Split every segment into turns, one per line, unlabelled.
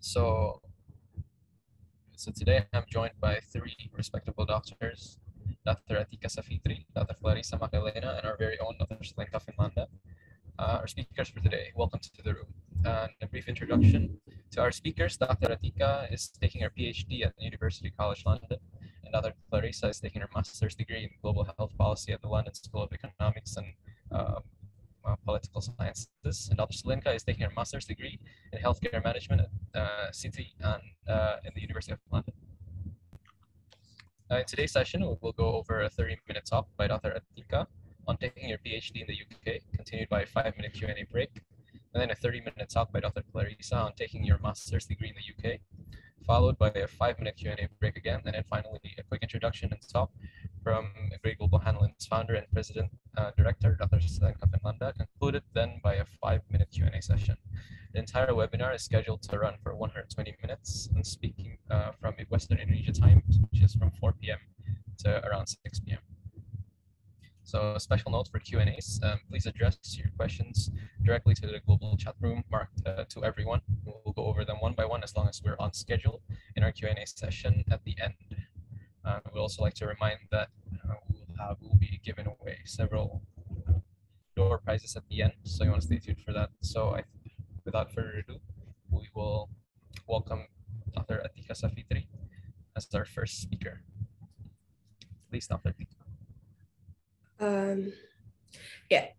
So, so today I'm joined by three respectable doctors, Dr. Atika Safitri, Dr. Clarissa Magdalena, and our very own Dr. Slenka Finlanda. Uh, our speakers for today, welcome to the room. And a brief introduction to our speakers, Dr. Atika is taking her PhD at University College London, and Dr. Clarissa is taking her master's degree in global health policy at the London School of Economics and uh, uh, political sciences, and Dr. Slenka is taking her master's degree in healthcare management at uh, City and, um, uh, in the University of London. Uh, in today's session, we will go over a 30-minute talk by Dr. Atika on taking your PhD in the UK, continued by a five-minute Q&A break, and then a 30-minute talk by Dr. Clarissa on taking your master's degree in the UK, followed by a five-minute Q&A break again, and then finally a quick introduction and talk from Great Global Hanlon's founder and president uh, director, Dr. Susan landa concluded then by a five-minute Q&A session. The entire webinar is scheduled to run for 120 minutes and speaking uh, from Western Indonesia time, which is from 4 p.m. to around 6 p.m. So a special note for Q&As, um, please address your questions directly to the global chat room marked uh, to everyone. We'll go over them one by one as long as we're on schedule in our Q&A session at the end. Uh, we'd also like to remind that uh, we'll, have, we'll be giving away several uh, door prizes at the end, so you want to stay tuned for that. So I without further ado, we will welcome Dr. Atika Safitri as our first speaker. Please, Dr.
Um, yeah,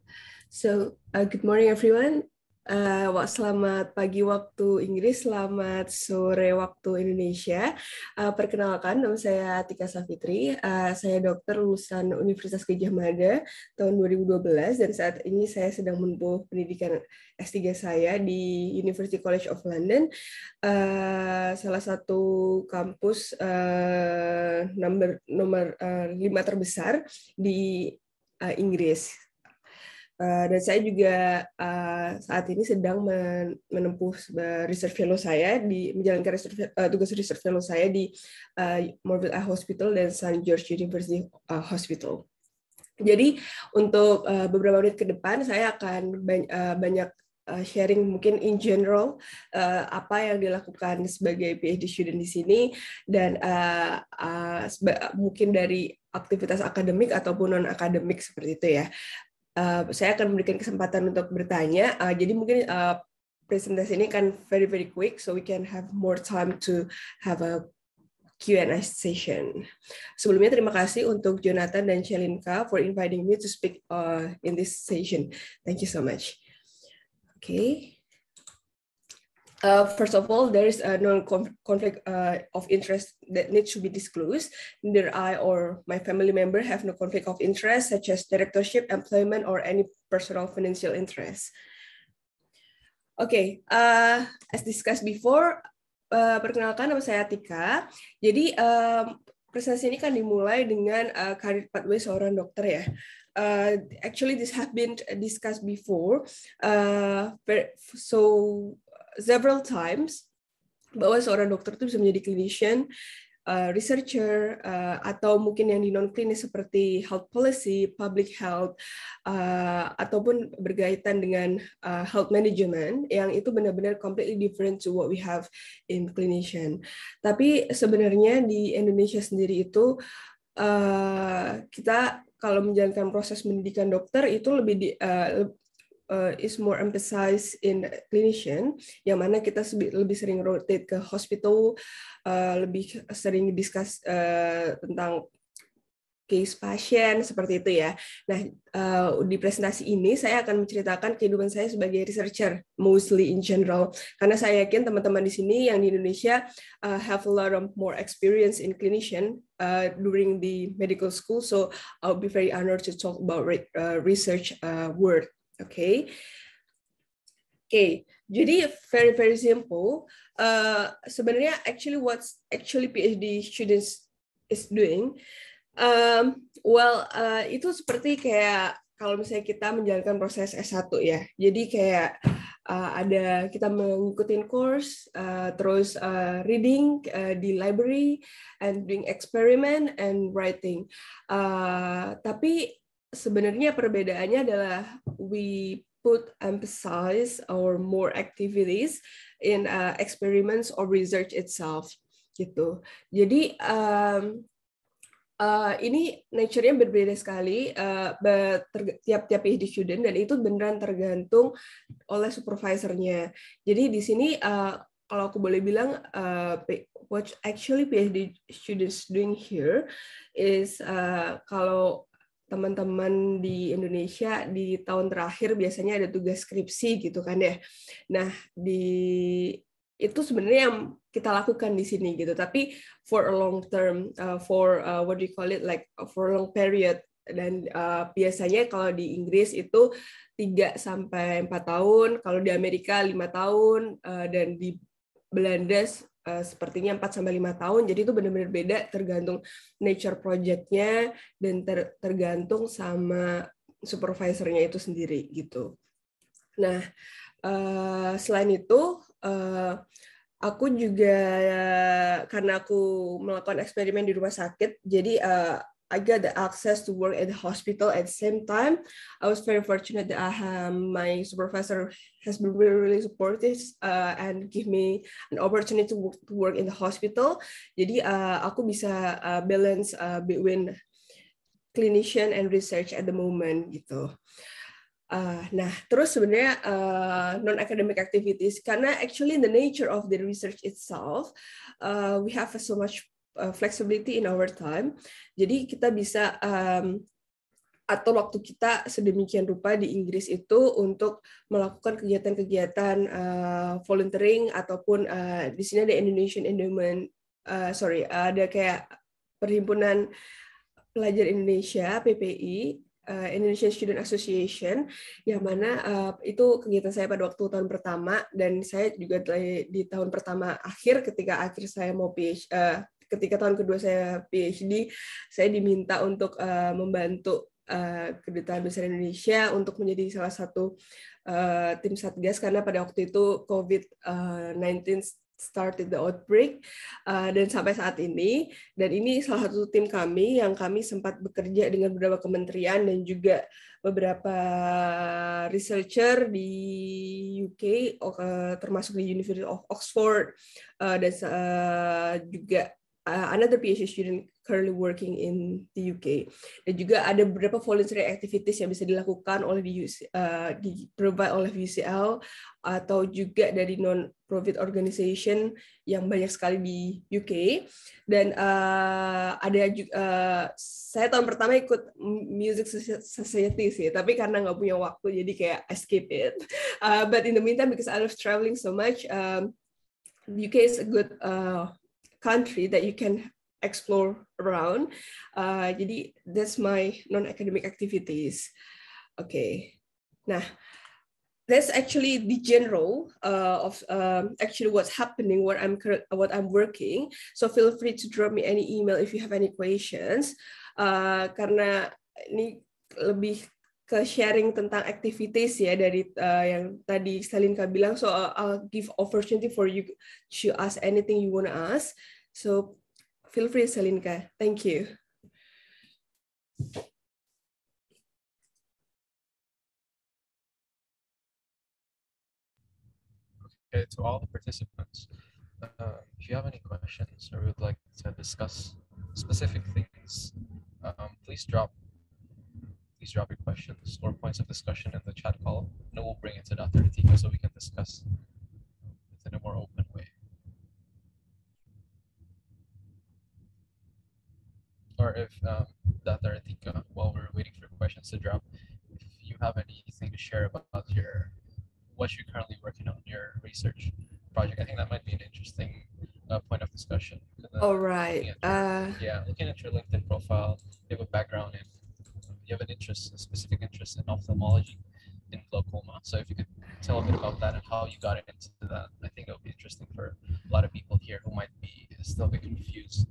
so uh, good morning everyone. Uh, selamat pagi waktu Inggris, selamat sore waktu Indonesia. Uh, perkenalkan, nama saya Tika Safitri. Uh, eh, saya dokter lulusan Universitas Gajah Mada tahun 2012 dan saat ini saya sedang menempuh pendidikan S3 saya di University College of London, uh, salah satu kampus uh, nomor nomor uh, lima terbesar di uh, Inggris Eh, dan saya juga uh, saat ini sedang menempuh research fellow saya di menjalankan research, uh, tugas research fellow saya di uh, Eye Hospital dan St George University Hospital. Jadi untuk uh, beberapa menit ke depan saya akan banyak, uh, banyak sharing mungkin in general uh, apa yang dilakukan sebagai PhD student di sini dan uh, uh, mungkin dari aktivitas akademik ataupun non akademik seperti itu ya. Eh, saya akan memberikan kesempatan untuk bertanya. Uh, jadi mungkin uh, presentasi ini kan very very quick, so we can have more time to have a Q&A session. Sebelumnya terima kasih untuk Jonathan dan Shelinka for inviting me to speak uh, in this session. Thank you so much. Okay. Uh, first of all, there is a non-conflict uh, of interest that needs to be disclosed. Neither I or my family member have no conflict of interest, such as directorship, employment, or any personal financial interest. Okay, uh, as discussed before, uh, perkenalkan nama saya Tika. Jadi um, presentasi ini kan dimulai dengan uh, karir pathway seorang dokter ya. Uh, actually, this has been discussed before. Uh, so several times bahwa seorang dokter itu bisa menjadi clinician Uh, researcher uh, atau mungkin yang di non klinis seperti health policy, public health uh, ataupun berkaitan dengan uh, health management yang itu benar-benar completely different to what we have in clinician. Tapi sebenarnya di Indonesia sendiri itu uh, kita kalau menjalankan proses pendidikan dokter itu lebih di, uh, uh, is more emphasized in clinician, yang mana kita lebih sering rotate ke hospital, uh, lebih sering discuss uh, tentang case pasien seperti itu ya. Nah, uh, di presentasi ini saya akan menceritakan kehidupan saya sebagai researcher mostly in general karena saya yakin teman-teman di sini yang di Indonesia uh, have a lot of more experience in clinician uh, during the medical school so I'll be very honored to talk about research uh, work okay? okay, jadi very very simple. Uh, sebenarnya actually what's actually PhD students is doing, um, well uh, itu seperti kayak kalau misalnya kita menjalankan proses S1 ya. Jadi kayak uh, ada kita mengikuti course, uh, terus uh, reading uh, di library and doing experiment and writing. Uh, tapi sebenarnya perbedaannya adalah we put emphasize or more activities in uh, experiments or research itself gitu. Jadi um, uh, ini nature-nya berbeda sekali uh, tiap-tiap PhD student dan itu beneran tergantung oleh supervisornya. Jadi di sini uh, kalau aku boleh bilang uh, what actually PhD students doing here is uh, kalau teman-teman di Indonesia di tahun terakhir biasanya ada tugas skripsi gitu kan ya. Nah, di itu sebenarnya yang kita lakukan di sini gitu. Tapi for a long term, uh, for uh, what do you call it like for a long period dan uh, biasanya kalau di Inggris itu 3 sampai 4 tahun, kalau di Amerika 5 tahun uh, dan di Belanda Eh, sepertinya 4 sampai 5 tahun. Jadi itu benar-benar beda tergantung nature projectnya dan ter tergantung sama supervisornya itu sendiri gitu. Nah, uh, selain itu uh, aku juga karena aku melakukan eksperimen di rumah sakit, jadi uh, I got the access to work at the hospital at the same time. I was very fortunate that I uh, have, um, my supervisor has been really, really supportive uh, and give me an opportunity to work, to work in the hospital. Jadi uh, aku bisa uh, balance uh, between clinician and research at the moment gitu. Uh, nah, terus sebenarnya uh, non-academic activities karena actually the nature of the research itself, uh, we have so much Uh, flexibility in our time. Jadi kita bisa um, atau waktu kita sedemikian rupa di Inggris itu untuk melakukan kegiatan-kegiatan uh, volunteering ataupun uh, di sini ada Indonesian Endowment uh, sorry ada kayak perhimpunan pelajar Indonesia PPI uh, Indonesian Student Association yang mana uh, itu kegiatan saya pada waktu tahun pertama dan saya juga di tahun pertama akhir ketika akhir saya mau PhD, uh, ketika tahun kedua saya PhD, saya diminta untuk uh, membantu uh, kedutaan besar Indonesia untuk menjadi salah satu uh, tim satgas karena pada waktu itu COVID-19 started the outbreak uh, dan sampai saat ini dan ini salah satu tim kami yang kami sempat bekerja dengan beberapa kementerian dan juga beberapa researcher di UK termasuk di University of Oxford dan juga uh, another PhD student currently working in the UK. Dan juga ada beberapa voluntary activities yang bisa dilakukan oleh di, UC, uh, di provide oleh UCL atau juga dari non profit organization yang banyak sekali di UK. Dan uh, ada juga, uh, saya tahun pertama ikut music society sih, tapi karena nggak punya waktu jadi kayak I skip it. Uh, but in the meantime because I love traveling so much, um, UK is a good uh, country that you can explore around. Uh, jadi that's my non-academic activities. Okay, nah that's actually the general uh, of um, actually what's happening, what I'm what I'm working. So feel free to drop me any email if you have any questions. Uh, karena ini lebih ke sharing tentang activities ya dari uh, yang tadi Salinka bilang so uh, I'll give opportunity for you to ask anything you wanna ask so feel free Salinka thank you
Okay, to all the participants, uh, if you have any questions or would like to discuss specific things, um, please drop please drop your questions or points of discussion in the chat column, and we'll bring it to Dr. Atika so we can discuss it in a more open way. Or if um, Dr. Atika, uh, while we're waiting for questions to drop, if you have anything to share about your what you're currently working on, your research project, I think that might be an interesting uh, point of discussion. All right. Looking your, uh... Yeah, looking at your LinkedIn profile, you have a background in you have an interest, a specific interest in ophthalmology in glaucoma. So if you could tell a bit about that and how you got into that, I think it would be interesting for a lot of people here who might be still a bit confused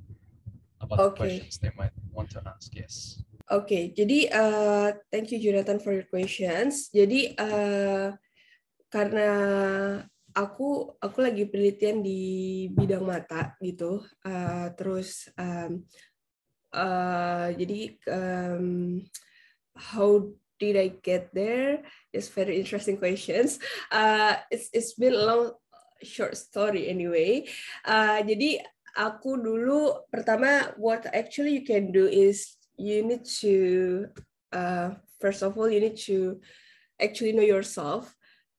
about okay. the questions they might want to ask. Yes.
okay, jadi uh, thank you Jonathan for your questions. Jadi uh, karena aku aku lagi penelitian di bidang mata gitu, uh, terus um, uh, jadi um, how did I get there? It's very interesting questions. Uh, it's it's been a long short story anyway. Uh, jadi aku dulu pertama what actually you can do is you need to uh, first of all you need to actually know yourself.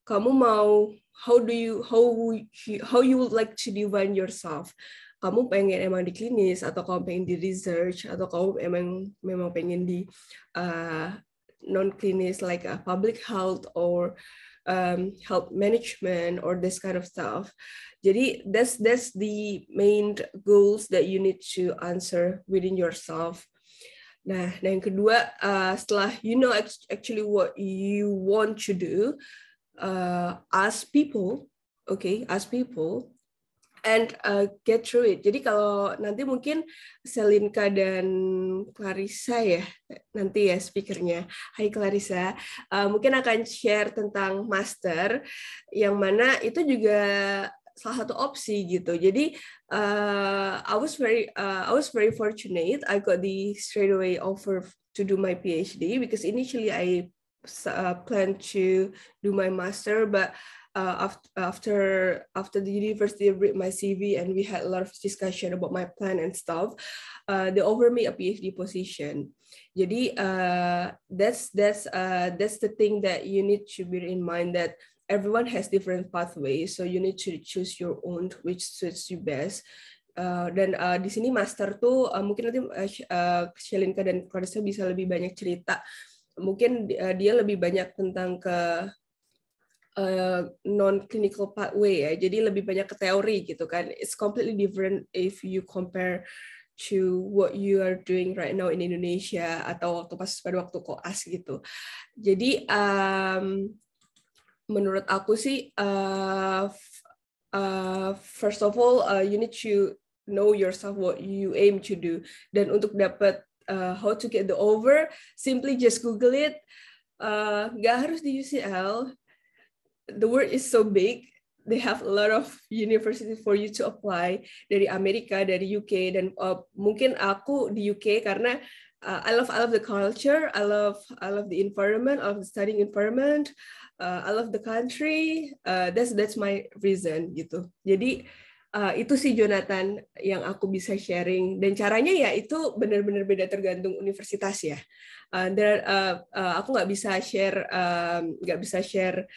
Kamu mau how do you how how you would like to define yourself? kamu pengen emang di klinis atau kamu pengen di research atau kamu emang memang pengen di uh, eh, non klinis like a public health or um, health management or this kind of stuff. Jadi that's that's the main goals that you need to answer within yourself. Nah, dan yang kedua uh, setelah you know actually what you want to do, uh, ask people, okay, as people and uh, get through it. Jadi kalau nanti mungkin Selinka dan Clarissa ya nanti ya speakernya. Hai Clarissa, uh, mungkin akan share tentang master yang mana itu juga salah satu opsi gitu. Jadi uh, I was very uh, I was very fortunate. I got the straight away offer to do my PhD because initially I uh, planned to do my master, but uh, after after the university I read my CV and we had a lot of discussion about my plan and stuff, uh, they offer me a PhD position. Jadi uh, that's that's uh, that's the thing that you need to bear in mind that everyone has different pathways, so you need to choose your own which suits you best. Uh, dan uh, di sini master tuh uh, mungkin nanti uh, Shalinka uh, dan Clarissa bisa lebih banyak cerita. Mungkin uh, dia lebih banyak tentang ke Eh, non clinical pathway ya jadi lebih banyak ke teori gitu kan it's completely different if you compare to what you are doing right now in Indonesia atau waktu pas pada waktu koas gitu jadi um, menurut aku sih uh, uh, first of all uh, you need to know yourself what you aim to do dan untuk dapat uh, how to get the over simply just google it uh, gak harus di UCL the world is so big they have a lot of university for you to apply dari Amerika, dari UK dan uh, mungkin aku di UK karena uh, I love I love the culture, I love I love the environment, I love the studying environment, uh, I love the country. Uh, that's that's my reason gitu. Jadi uh, itu sih Jonathan yang aku bisa sharing dan caranya ya itu benar-benar beda tergantung universitas ya. Uh, there, uh, uh, aku nggak bisa share um, nggak um, bisa share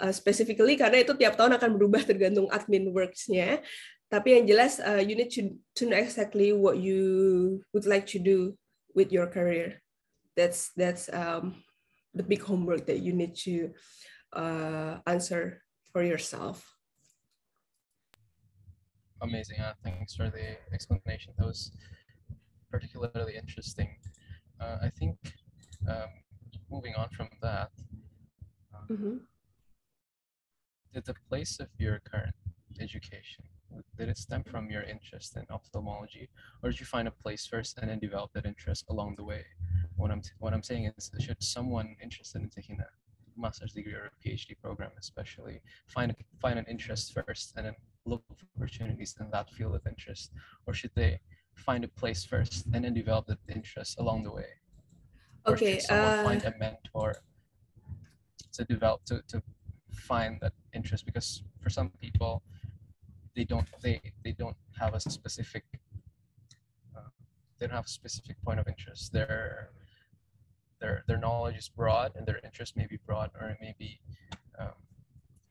Eh, specifically karena itu tiap tahun akan berubah tergantung admin works-nya. Tapi yang jelas uh, you need to, to know exactly what you would like to do with your career. That's that's um, the big homework that you need to uh, answer for yourself.
Amazing. Uh, thanks for the explanation. That was particularly interesting. Uh, I think um, moving on from that, mm -hmm. Did the place of your current education, did it stem from your interest in ophthalmology or did you find a place first and then develop that interest along the way? What I'm, what I'm saying is should someone interested in taking a master's degree or a PhD program especially find, find an interest first and then look for opportunities in that field of interest or should they find a place first and then develop that interest along the way? Okay. Or should someone uh... find a mentor to develop, to, to find that interest because for some people they don't they they don't have a specific uh, they don't have a specific point of interest their their their knowledge is broad and their interest may be broad or it may be um,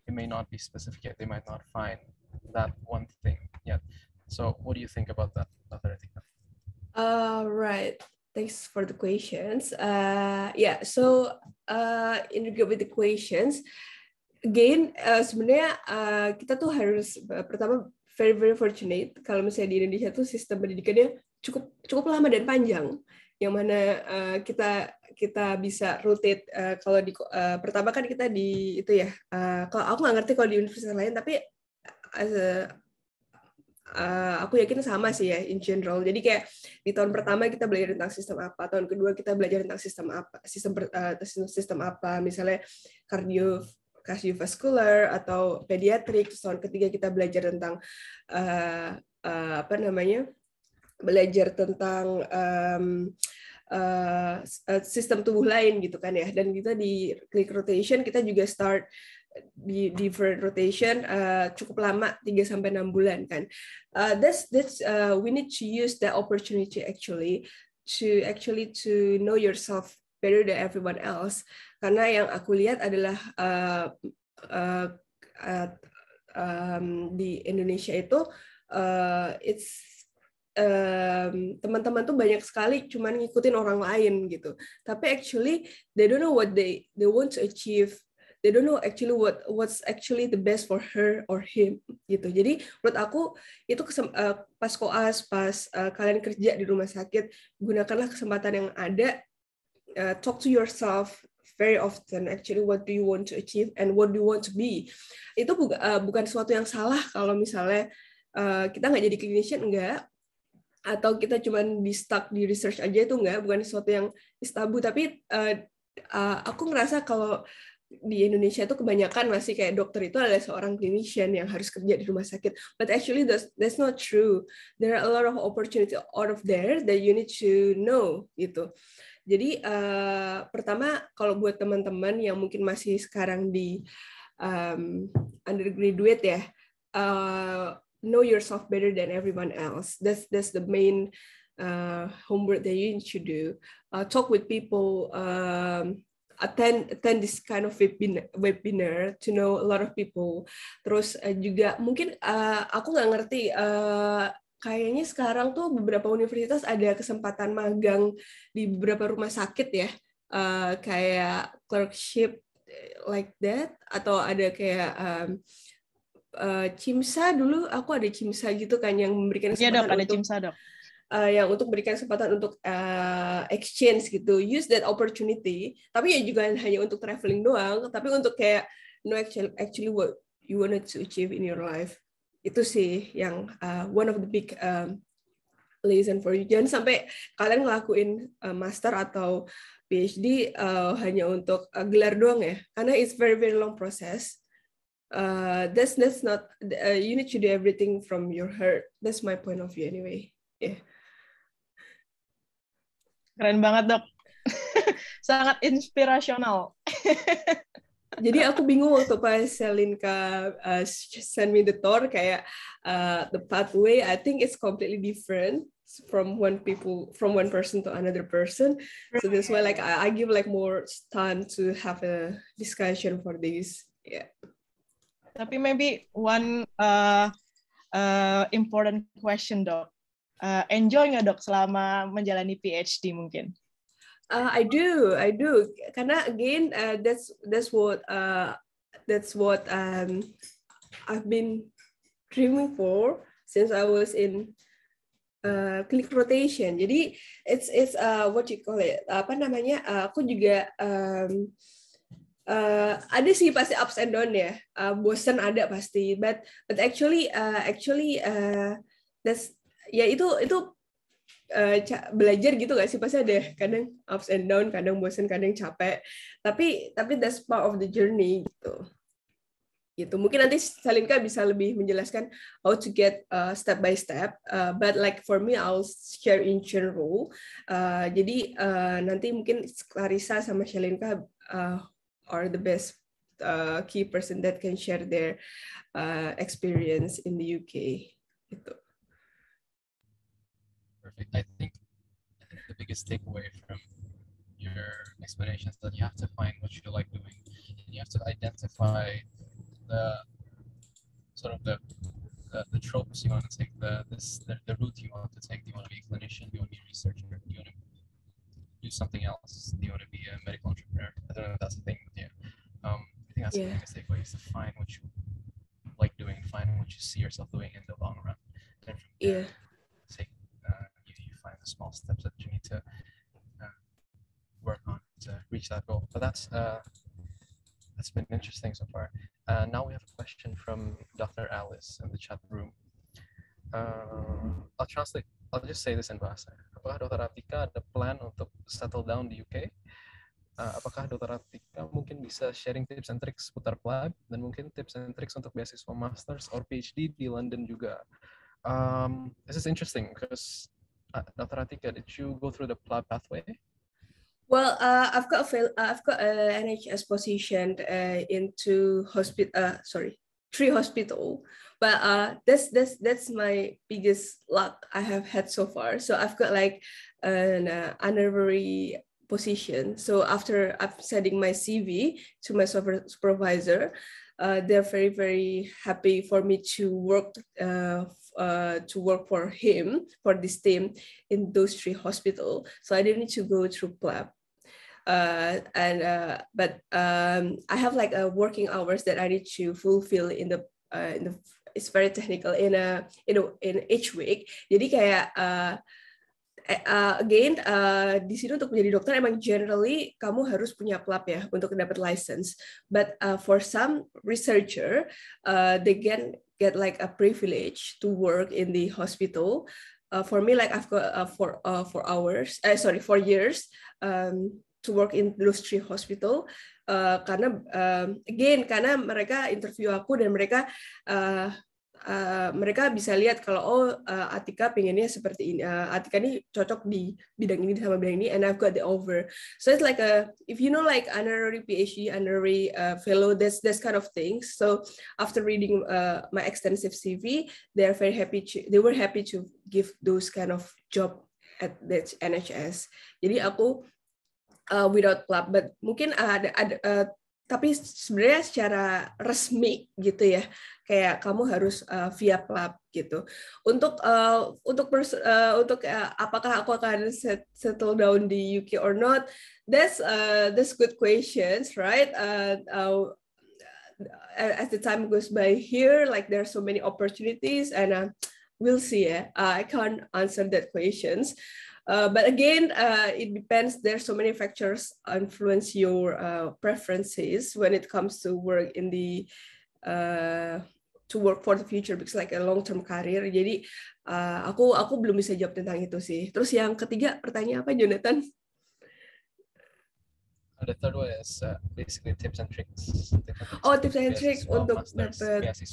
it may not be specific yet they might not find that one thing yet so what do you think about that
uh, right thanks for the questions uh, yeah so uh, in regard with the questions again uh, sebenarnya uh, kita tuh harus uh, pertama very very fortunate kalau misalnya di Indonesia tuh sistem pendidikannya cukup cukup lama dan panjang yang mana uh, kita kita bisa rotate uh, kalau di uh, pertama kan kita di itu ya uh, kalau aku nggak ngerti kalau di universitas lain tapi a, uh, aku yakin sama sih ya in general jadi kayak di tahun pertama kita belajar tentang sistem apa tahun kedua kita belajar tentang sistem apa sistem uh, sistem apa misalnya kardio kardiovaskular atau pediatrik. tahun ketiga kita belajar tentang uh, uh, apa namanya? belajar tentang um, uh, sistem tubuh lain gitu kan ya. Dan kita di click rotation kita juga start di different rotation uh, cukup lama 3 sampai enam bulan kan. Uh, that's that's uh, we need to use the opportunity actually to actually to know yourself better than everyone else karena yang aku lihat adalah uh, uh, uh, um, di Indonesia itu uh, it's teman-teman um, tuh banyak sekali cuman ngikutin orang lain gitu tapi actually they don't know what they they want to achieve they don't know actually what what's actually the best for her or him gitu jadi menurut aku itu kesem, uh, pas koas pas uh, kalian kerja di rumah sakit gunakanlah kesempatan yang ada uh, talk to yourself very often actually what do you want to achieve and what do you want to be itu bu uh, eh, bukan sesuatu yang salah kalau misalnya uh, kita nggak jadi clinician enggak atau kita cuma di stuck di research aja itu enggak bukan sesuatu yang istabu tapi uh, uh, aku ngerasa kalau di Indonesia itu kebanyakan masih kayak dokter itu adalah seorang clinician yang harus kerja di rumah sakit. But actually that's, that's not true. There are a lot of opportunity out of there that you need to know gitu. Jadi uh, pertama kalau buat teman-teman yang mungkin masih sekarang di um, undergraduate ya, uh, know yourself better than everyone else. That's that's the main uh, homework that you need to do. Uh, talk with people. Um, attend attend this kind of webinar, webinar to know a lot of people. Terus uh, juga mungkin uh, aku nggak ngerti kayaknya sekarang tuh beberapa universitas ada kesempatan magang di beberapa rumah sakit ya, uh, kayak clerkship eh, like that atau ada kayak um, uh, Cimsa dulu aku ada Cimsa gitu kan yang memberikan iya, kesempatan ya, dok, ada untuk, Cimsa, dok. Uh, yang untuk memberikan kesempatan untuk uh, exchange gitu use that opportunity tapi ya juga hanya untuk traveling doang tapi untuk kayak no actually actually what you wanted to achieve in your life itu sih yang uh, one of the big um, lesson for you. Jangan sampai kalian ngelakuin uh, master atau PhD uh, hanya untuk uh, gelar doang ya, karena it's very very long process. Uh, that's that's not uh, you need to do everything from your heart. That's my point of view anyway. Yeah. Keren banget dok, sangat inspirasional. Jadi aku bingung waktu pas Selinka uh, send me the tour kayak uh, the pathway I think it's completely different from one people from one person to another person so that's why like I, I give like more time to have a discussion for this yeah
tapi maybe one uh, uh, important question dok uh, enjoy nggak dok selama menjalani PhD
mungkin Uh, I do, I do. Karena again, uh, that's that's what uh, that's what um, I've been dreaming for since I was in uh, click rotation. Jadi it's it's uh, what you call it apa namanya? Uh, aku juga um, uh, ada sih pasti ups and down ya. Uh, bosen ada pasti. But but actually uh, actually uh, that's ya itu itu uh, belajar gitu gak sih pasti ada kadang ups and down kadang bosan, kadang capek tapi tapi that's part of the journey gitu gitu mungkin nanti Salinka bisa lebih menjelaskan how to get uh, step by step uh, but like for me I'll share in general uh, jadi uh, nanti mungkin Clarissa sama Salinka uh, are the best uh, key person that can share their uh, experience in the UK
gitu I think the biggest takeaway from your explanation is that you have to find what you like doing. And you have to identify the sort of the the, the tropes you want to take, the this the, the route you want to take. Do you want to be a clinician? Do you want to be a researcher? Do you want to do something else? Do you want to be a medical entrepreneur? I don't know if that's the thing. Yeah. Um, I think that's yeah. the biggest takeaway is to find what you like doing, find what you see yourself doing in the long run. yeah the small steps that you need to uh, work on to reach that goal. But that's uh, that's been interesting so far. Uh, now we have a question from Dr. Alice in the chat room. Uh, I'll translate. I'll just say this in Bahasa. Apakah Dr. Atika ada plan untuk settle down di UK? Uh, apakah Dr. Atika mungkin bisa sharing tips and tricks putar PLAB dan mungkin tips and tricks untuk beasiswa Masters or PhD di London juga? Um, this is interesting because Dr. Uh, Atika, did you go through the PLA pathway?
Well, uh, I've got a have uh, got an NHS position uh, into hospital. Uh, sorry, three hospital, but uh, that's that's that's my biggest luck I have had so far. So I've got like an uh, honorary position. So after I'm sending my CV to my supervisor, uh, they're very very happy for me to work uh, uh, to work for him for this team in those three hospital. So I didn't need to go through PLAB. Uh, and uh, but um, I have like a uh, working hours that I need to fulfill in the uh, in the it's very technical in a you know in each week. Jadi kayak uh, uh, again uh, di sini untuk menjadi dokter emang generally kamu harus punya pelab ya untuk dapat license. But uh, for some researcher, uh, they can get like a privilege to work in the hospital. Uh, for me, like I've got uh, for uh, for hours, uh, sorry, for years um, to work in those three hospital. Uh, karena uh, again karena mereka interview aku dan mereka uh, uh, mereka bisa lihat kalau oh uh, Atika pinginnya seperti ini uh, Atika ini cocok di bidang ini sama bidang ini and I've got the over so it's like a if you know like honorary PhD honorary uh, fellow that's that's kind of things so after reading uh, my extensive CV they are very happy to, they were happy to give those kind of job at that NHS jadi aku uh, without club but mungkin ada ada uh, tapi sebenarnya secara resmi gitu ya kayak kamu harus uh, via club gitu untuk uh, untuk uh, untuk uh, apakah aku akan set settle down di UK or not that's uh, that's good questions right uh, uh, as the time goes by here like there are so many opportunities and uh, we'll see ya yeah. uh, I can't answer that questions Uh, but again, uh, it depends. There's so many factors influence your uh, preferences when it comes to work in the uh, to work for the future because like a long term career. Jadi uh, aku aku belum bisa jawab tentang itu sih. Terus yang ketiga pertanyaan apa Jonathan?
The third one is uh, basically tips and tricks. Tips oh, tips and tricks untuk dapat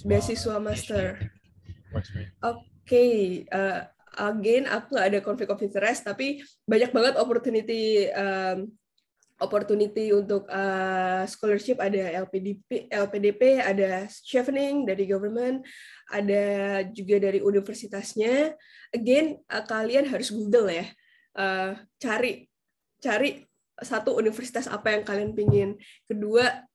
beasiswa master.
Oke, okay. uh, again aku nggak ada konflik of interest tapi banyak banget opportunity um, opportunity untuk uh, scholarship ada LPDP LPDP ada chevening dari government ada juga dari universitasnya again uh, kalian harus google ya uh, cari cari satu universitas apa yang kalian pingin kedua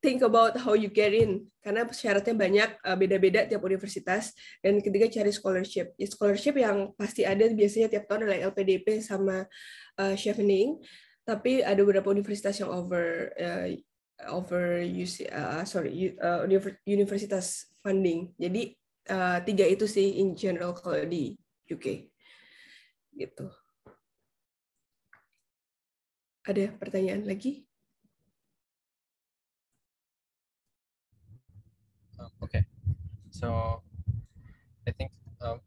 think about how you get in karena syaratnya banyak eh, beda-beda tiap universitas dan ketiga cari scholarship ya, scholarship yang pasti ada biasanya tiap tahun adalah LPDP sama uh, eh, Chevening tapi ada beberapa universitas yang over uh, over UC uh, sorry uh, universitas funding jadi uh, tiga itu sih in general kalau di UK gitu ada pertanyaan lagi
Okay, so I think um,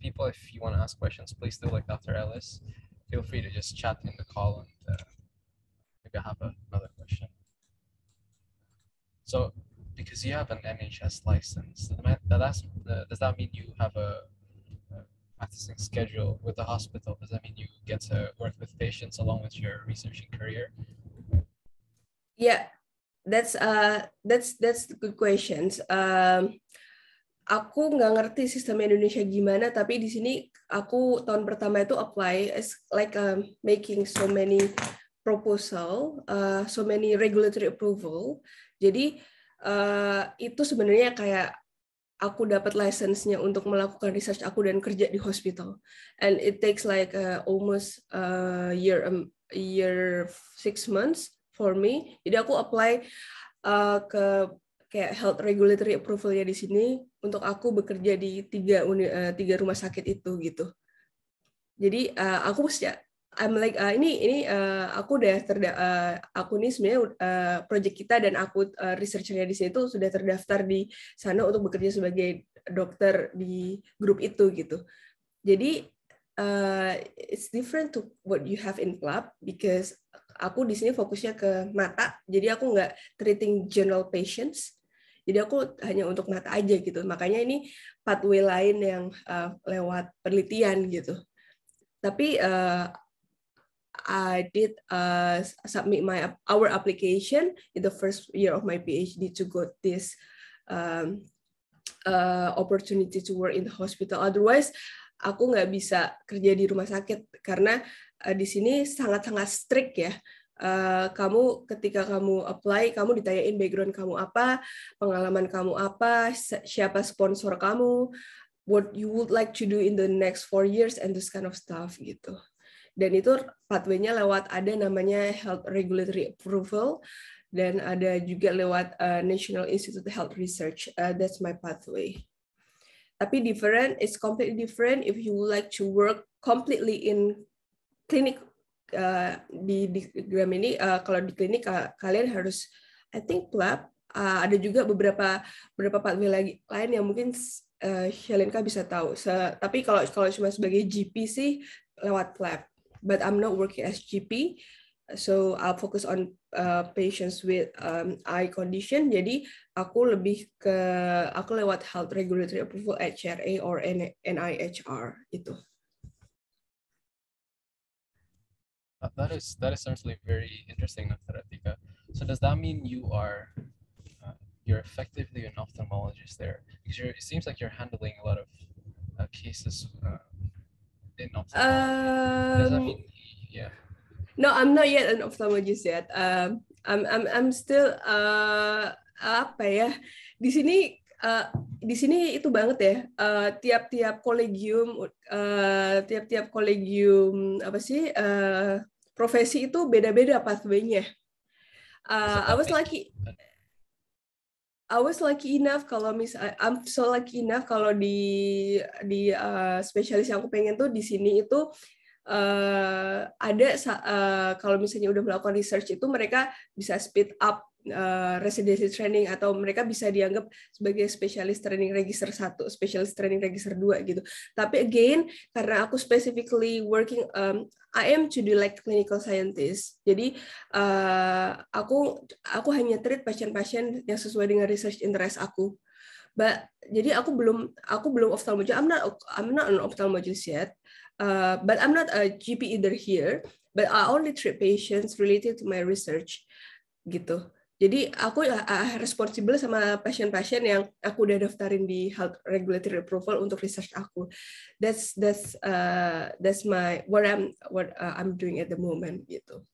people, if you want to ask questions, please do like Dr. Ellis. Feel free to just chat in the call and uh, maybe I have a, another question. So because you have an MHS license, uh, does that mean you have a practicing schedule with the hospital? Does that mean you get to work with patients along with your researching career?
Yeah, that's uh, that's that's good questions. Um, aku nggak ngerti sistem Indonesia gimana, tapi di sini aku tahun pertama itu apply as like um, making so many proposal, uh, so many regulatory approval. Jadi uh, itu sebenarnya kayak aku dapat license untuk melakukan research aku dan kerja di hospital. And it takes like uh, almost a uh, year um, year six months for me. Jadi aku apply uh, ke kayak health regulatory approval-nya di sini untuk aku bekerja di tiga uni, uh, tiga rumah sakit itu gitu. Jadi uh, aku sejak I'm like uh, ini ini uh, aku udah terda uh, aku nih sebenarnya uh, project kita dan aku uh, researchernya di sini itu sudah terdaftar di sana untuk bekerja sebagai dokter di grup itu gitu. Jadi uh, it's different to what you have in club because aku di sini fokusnya ke mata, jadi aku nggak treating general patients. Jadi aku hanya untuk mata aja gitu. Makanya ini pathway lain yang uh, lewat penelitian gitu. Tapi uh, I did uh, submit my our application in the first year of my PhD to go this um, uh, opportunity to work in the hospital. Otherwise, aku nggak bisa kerja di rumah sakit karena uh, di sini sangat-sangat strict ya. Uh, kamu ketika kamu apply kamu ditanyain background kamu apa pengalaman kamu apa siapa sponsor kamu what you would like to do in the next four years and this kind of stuff gitu dan itu pathway-nya lewat ada namanya health regulatory approval dan ada juga lewat uh, National Institute of Health Research uh, that's my pathway tapi different, it's completely different if you like to work completely in klinik uh, di, di gram ini. Uh, kalau di klinik uh, kalian harus, I think lab. Uh, ada juga beberapa beberapa pathway lagi lain yang mungkin uh, Helenka bisa tahu. so, tapi kalau kalau cuma sebagai GP sih lewat lab. But I'm not working as GP. so I'll focus on uh, patients with um, eye condition. Jadi aku lebih ke aku lewat health regulatory approval HRA or NIHR itu.
Uh, that is that is certainly very interesting, Dr. Atika. So does that mean you are uh, you're effectively an ophthalmologist there? Because you're, it seems like you're handling a lot of uh, cases uh, in ophthalmology. Um, does that um, mean yeah?
No, I'm not yet an ophthalmologist yet. Um, I'm I'm I'm still uh, apa ya? Di sini uh, di sini itu banget ya tiap uh, tiap-tiap kolegium tiap uh, tiap-tiap kolegium apa sih uh, profesi itu beda-beda pathway-nya. Uh, I was lucky I was lucky enough kalau mis I'm so lucky enough kalau di di uh, spesialis yang aku pengen tuh di sini itu uh, ada uh, kalau misalnya udah melakukan research itu mereka bisa speed up uh, eh, residency training atau mereka bisa dianggap sebagai spesialis training register satu, spesialis training register dua gitu. Tapi again karena aku specifically working um, I am to do like clinical scientist. Jadi uh, aku aku hanya treat pasien-pasien yang sesuai dengan research interest aku. But, jadi aku belum aku belum ophthalmologist. I'm not I'm not an ophthalmologist yet Uh, but I'm not a GP e either here, but I only treat patients related to my research gitu. Jadi aku uh, uh, responsible sama pasien-pasien yang aku udah daftarin di health regulatory approval untuk research aku. That's that's uh, that's my what I'm what uh, I'm doing at the moment gitu.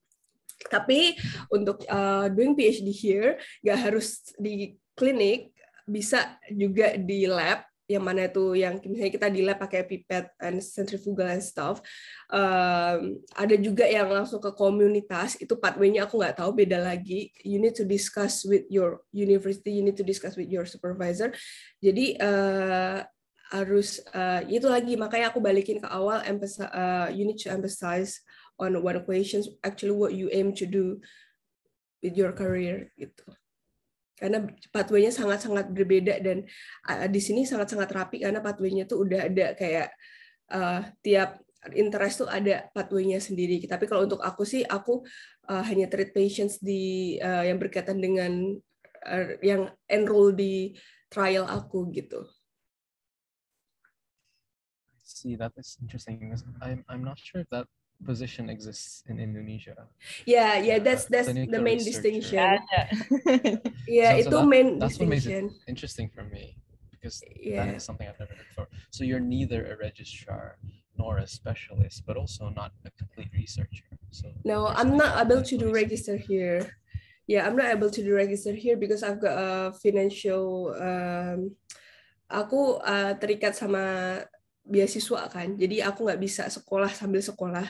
Tapi untuk uh, doing PhD here gak harus di klinik, bisa juga di lab yang mana itu yang misalnya kita di lab pakai pipet and centrifugal and stuff um, ada juga yang langsung ke komunitas itu pathway-nya aku nggak tahu beda lagi you need to discuss with your university you need to discuss with your supervisor jadi uh, harus uh, itu lagi makanya aku balikin ke awal uh, you need to emphasize on what questions actually what you aim to do with your career gitu karena pathway-nya sangat-sangat berbeda dan uh, di sini sangat-sangat rapi karena pathway-nya tuh udah ada kayak uh, tiap interest tuh ada pathway-nya sendiri. Tapi kalau untuk aku sih aku uh, hanya treat patients di uh, yang berkaitan dengan uh, yang enroll di trial aku gitu.
See, that is interesting. I'm I'm not sure if that position exists in Indonesia.
Yeah, yeah, that's that's the main distinction. Yeah, yeah. so, so that, main that's distinction.
what it interesting for me because yeah. that is something I've never heard before. So you're neither a registrar nor a specialist, but also not a complete researcher. So no, I'm not able to
do register here. Yeah, I'm not able to do register here because I've got a financial. Um, aku uh, terikat sama beasiswa kan jadi aku nggak bisa sekolah sambil sekolah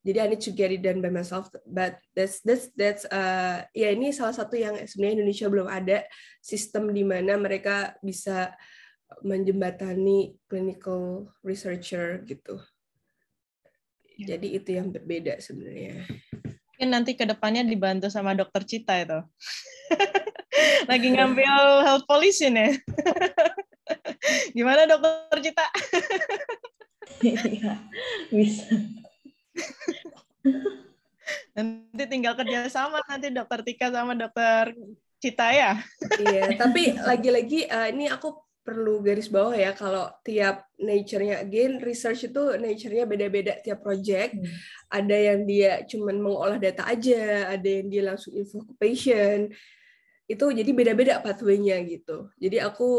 jadi I need to get it done by myself but that's that's that's uh, ya ini salah satu yang sebenarnya Indonesia belum ada sistem di mana mereka bisa menjembatani clinical researcher gitu ya. jadi itu yang berbeda sebenarnya
mungkin nanti kedepannya dibantu sama dokter Cita itu lagi ngambil health policy nih Gimana dokter Cita? Iya, bisa. Nanti tinggal kerja sama nanti dokter Tika sama
dokter Cita ya. Iya, tapi lagi-lagi uh, ini aku perlu garis bawah ya kalau tiap nature-nya again research itu nature-nya beda-beda tiap project hmm. ada yang dia cuman mengolah data aja ada yang dia langsung info ke patient itu jadi beda-beda pathway-nya gitu jadi aku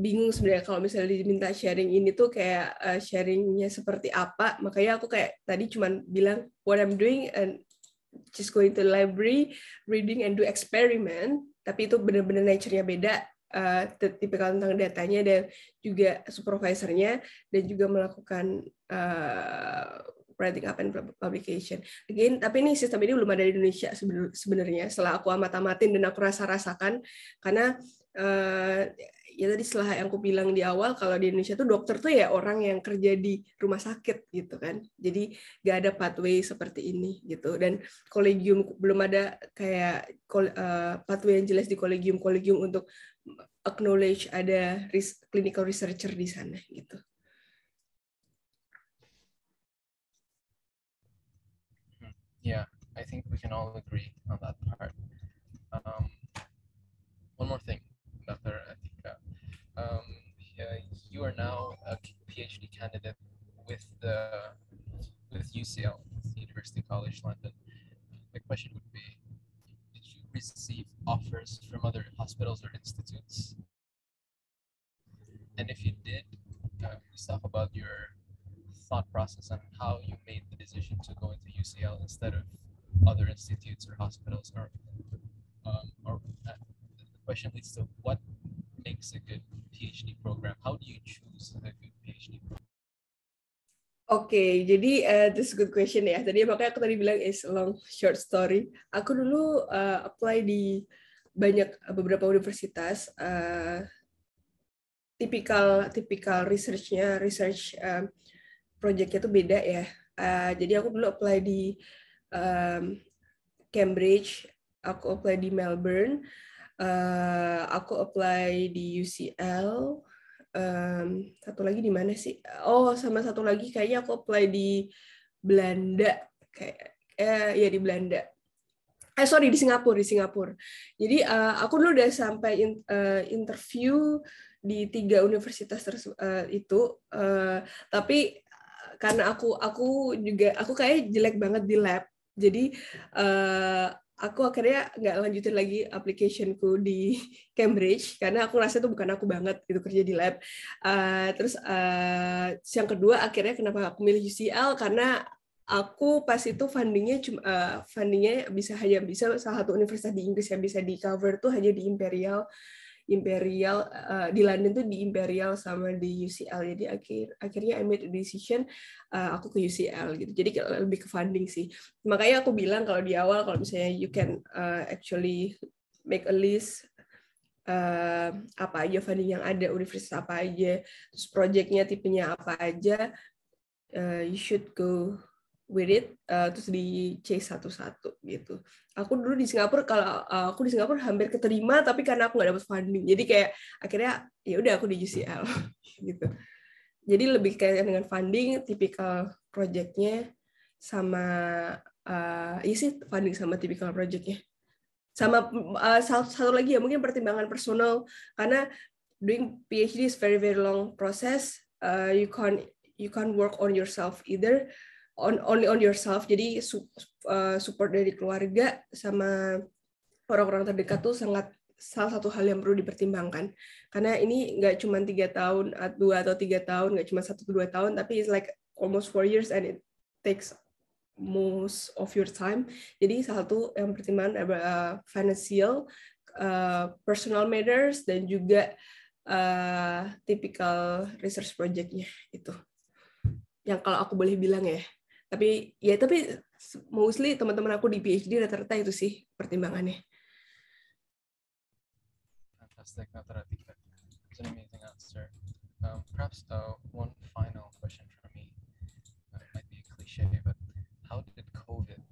bingung sebenarnya kalau misalnya diminta sharing ini tuh kayak uh, sharingnya seperti apa makanya aku kayak tadi cuma bilang what I'm doing and just going to library reading and do experiment tapi itu benar-benar nature-nya beda uh, tipikal tentang datanya dan juga supervisornya dan juga melakukan uh, writing up and publication. Again, tapi ini sistem ini belum ada di Indonesia sebenarnya. Setelah aku amat-amatin dan aku rasa-rasakan, karena uh, ya tadi setelah yang aku bilang di awal kalau di Indonesia tuh dokter tuh ya orang yang kerja di rumah sakit gitu kan jadi gak ada pathway seperti ini gitu dan kolegium belum ada kayak uh, pathway yang jelas di kolegium kolegium untuk acknowledge ada ris clinical researcher di sana gitu
hmm, yeah I think we can all agree on that part um, one more thing Dr. um, you are now a PhD candidate with the uh, with UCL, University College London. My question would be, did you receive offers from other hospitals or institutes? And if you did, uh, please talk about your thought process on how you made the decision to go into UCL instead of other institutes or hospitals or um, or uh, the question leads to what makes a good PhD program? How do you choose a good PhD program?
Oke, okay, jadi uh, this good question ya. Tadi makanya aku tadi bilang is long short story. Aku dulu uh, apply di banyak eh, beberapa universitas. Uh, tipikal tipikal researchnya, research uh, projectnya tuh beda ya. Uh, jadi aku dulu apply di um, Cambridge, aku apply di Melbourne, Eh, aku apply di UCL um, satu lagi di mana sih oh sama satu lagi kayaknya aku apply di Belanda kayak eh ya di Belanda eh sorry di Singapura di Singapura jadi uh, aku dulu udah sampai in, uh, interview di tiga universitas terse- uh, itu uh, tapi karena aku aku juga aku kayak jelek banget di lab jadi uh, aku akhirnya nggak lanjutin lagi applicationku di Cambridge karena aku rasa itu bukan aku banget gitu kerja di lab. Uh, terus uh, yang kedua akhirnya kenapa aku milih UCL karena aku pas itu fundingnya cuma uh, eh, fundingnya bisa hanya bisa salah satu universitas di Inggris yang bisa di cover tuh hanya di Imperial Imperial uh, di London tuh di Imperial sama di UCL jadi akhir akhirnya I made a decision uh, aku ke UCL gitu jadi lebih ke funding sih makanya aku bilang kalau di awal kalau misalnya you can uh, actually make a list uh, apa aja funding yang ada universitas apa aja terus projectnya tipenya apa aja uh, you should go with eh, it uh, terus di chase satu-satu gitu. Aku dulu di Singapura kalau uh, aku di Singapura hampir keterima tapi karena aku nggak dapat funding. Jadi kayak akhirnya ya udah aku di UCL gitu. Jadi lebih kayak dengan funding tipikal projectnya sama uh, ya sih funding sama tipikal projectnya sama uh, satu, lagi ya mungkin pertimbangan personal karena doing PhD is very very long process uh, you can't you can't work on yourself either on only on yourself jadi eh, support dari keluarga sama orang-orang terdekat tuh sangat salah satu hal yang perlu dipertimbangkan karena ini nggak cuma tiga tahun dua atau tiga tahun nggak cuma satu dua tahun tapi it's like almost four years and it takes most of your time jadi salah satu yang pertimbangan adalah eh, financial uh, personal matters dan juga uh, tipikal research projectnya itu yang kalau aku boleh bilang ya tapi ya tapi mostly teman-teman aku di PhD rata-rata itu sih pertimbangannya
fantastic Nataratika it's an amazing answer um, perhaps though, one final question for me uh, might be a cliche but how did COVID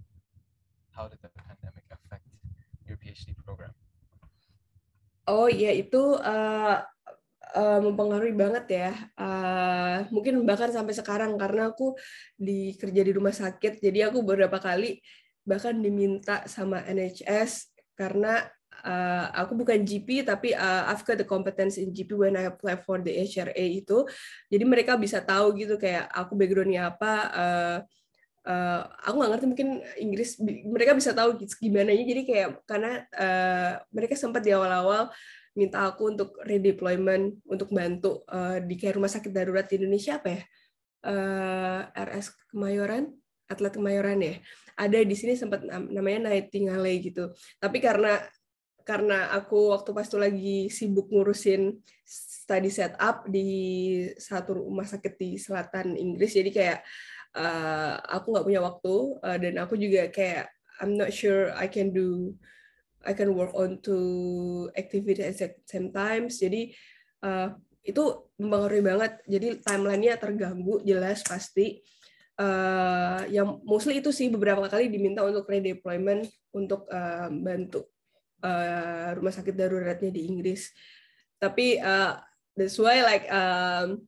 how did the pandemic affect your PhD program
Oh iya itu uh, Eh, mempengaruhi banget ya. Uh, mungkin bahkan sampai sekarang karena aku dikerja di rumah sakit, jadi aku beberapa kali bahkan diminta sama NHS karena uh, aku bukan GP tapi uh, I've got the competence in GP when I apply for the HRA itu. Jadi mereka bisa tahu gitu kayak aku backgroundnya apa. Uh, Uh, aku nggak ngerti mungkin Inggris mereka bisa tahu gimana jadi kayak karena uh, mereka sempat di awal-awal uh, minta aku untuk redeployment untuk bantu uh, di kayak rumah sakit darurat di Indonesia apa ya uh, eh, RS Kemayoran atlet Kemayoran ya ada di sini sempat namanya naik Nightingale gitu tapi karena karena aku waktu pas itu lagi sibuk ngurusin study setup di satu rumah sakit di selatan Inggris jadi kayak uh, aku nggak punya waktu uh, dan aku juga kayak I'm not sure I can do I can work on to activity at same time. Jadi uh, itu mempengaruhi banget. Jadi timelinenya terganggu jelas pasti. Uh, yang mostly itu sih beberapa kali diminta untuk redeployment untuk uh, bantu uh, rumah sakit daruratnya di Inggris. Tapi uh, that's why like um,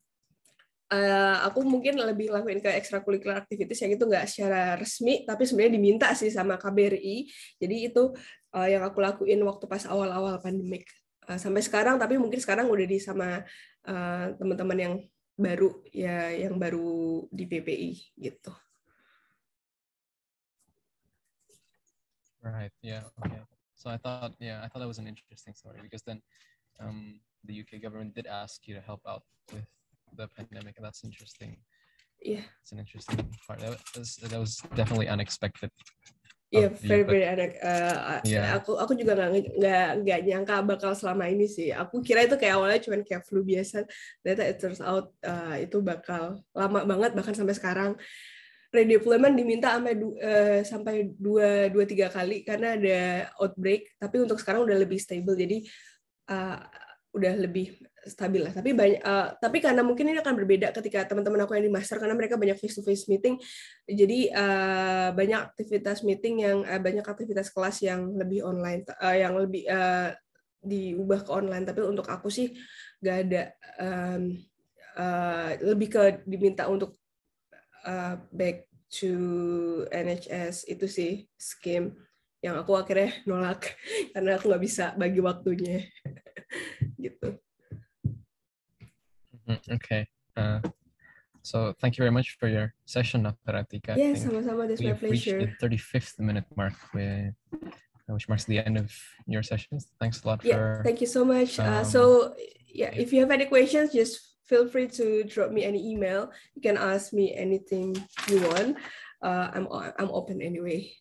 uh, aku mungkin lebih lakuin ke ekstrakurikuler activities yang itu nggak secara resmi tapi sebenarnya diminta sih sama KBRI jadi itu uh, yang aku lakuin waktu pas awal-awal pandemik uh, sampai sekarang tapi mungkin sekarang udah di sama uh, teman-teman yang baru ya yang baru di PPI gitu.
Right. Yeah. Okay. So I thought, yeah, I thought that was an interesting story because then um, the UK government did ask you to help out with the pandemic, and that's interesting. Yeah, it's an interesting part. That was that was definitely unexpected. Iya, yeah, very very
enak. Uh, eh, yeah. Aku aku juga nggak nggak nyangka bakal selama ini sih. Aku kira itu kayak awalnya cuman kayak flu biasa. Ternyata it turns out uh, itu bakal lama banget bahkan sampai sekarang. redeployment diminta sampai uh, sampai dua dua tiga kali karena ada outbreak. Tapi untuk sekarang udah lebih stable. Jadi uh, udah lebih stabil lah tapi banyak uh, tapi karena mungkin ini akan berbeda ketika teman-teman aku yang di master karena mereka banyak face to face meeting jadi uh, banyak aktivitas meeting yang uh, banyak aktivitas kelas yang lebih online uh, yang lebih uh, diubah ke online tapi untuk aku sih gak ada um, uh, lebih ke diminta untuk uh, back to NHS itu sih skim yang aku akhirnya nolak karena aku nggak bisa bagi waktunya gitu
Mm, okay. Uh, so thank you very much for your session, Nafaratika. Yes, sama-sama. That's my pleasure. Reached the 35th minute mark, uh, which marks the end of your sessions. Thanks a lot. Yeah, for, thank you so much. Uh, um, uh, so
yeah, if you have any questions, just feel free to drop me any email. You can ask me anything you want. Uh, I'm I'm open anyway.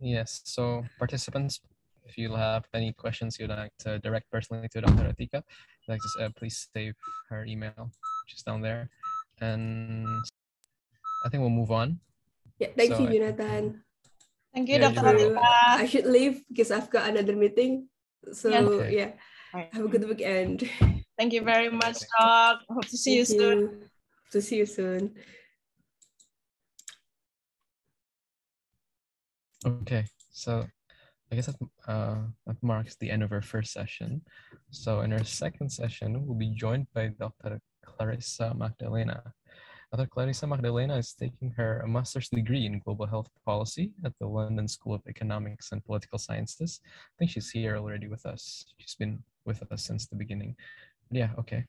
Yes. So participants, if you have any questions you'd like to direct personally to Dr. Atika, this uh, please save her email, She's down there. And I think we'll move on. Yeah, thank so you,
Jonathan. Thank you, yeah, Dr. Dr. I should leave because I've got another meeting. So yeah, okay. yeah. Right. have a good weekend. Thank you
very much, Doc. Hope to see you soon.
To see you soon.
Okay, so I guess that, uh, that marks the end of our first session. So in our second session, we'll be joined by Dr. Clarissa Magdalena. Dr. Clarissa Magdalena is taking her master's degree in global health policy at the London School of Economics and Political Sciences. I think she's here already with us. She's been with us since the beginning. Yeah, okay.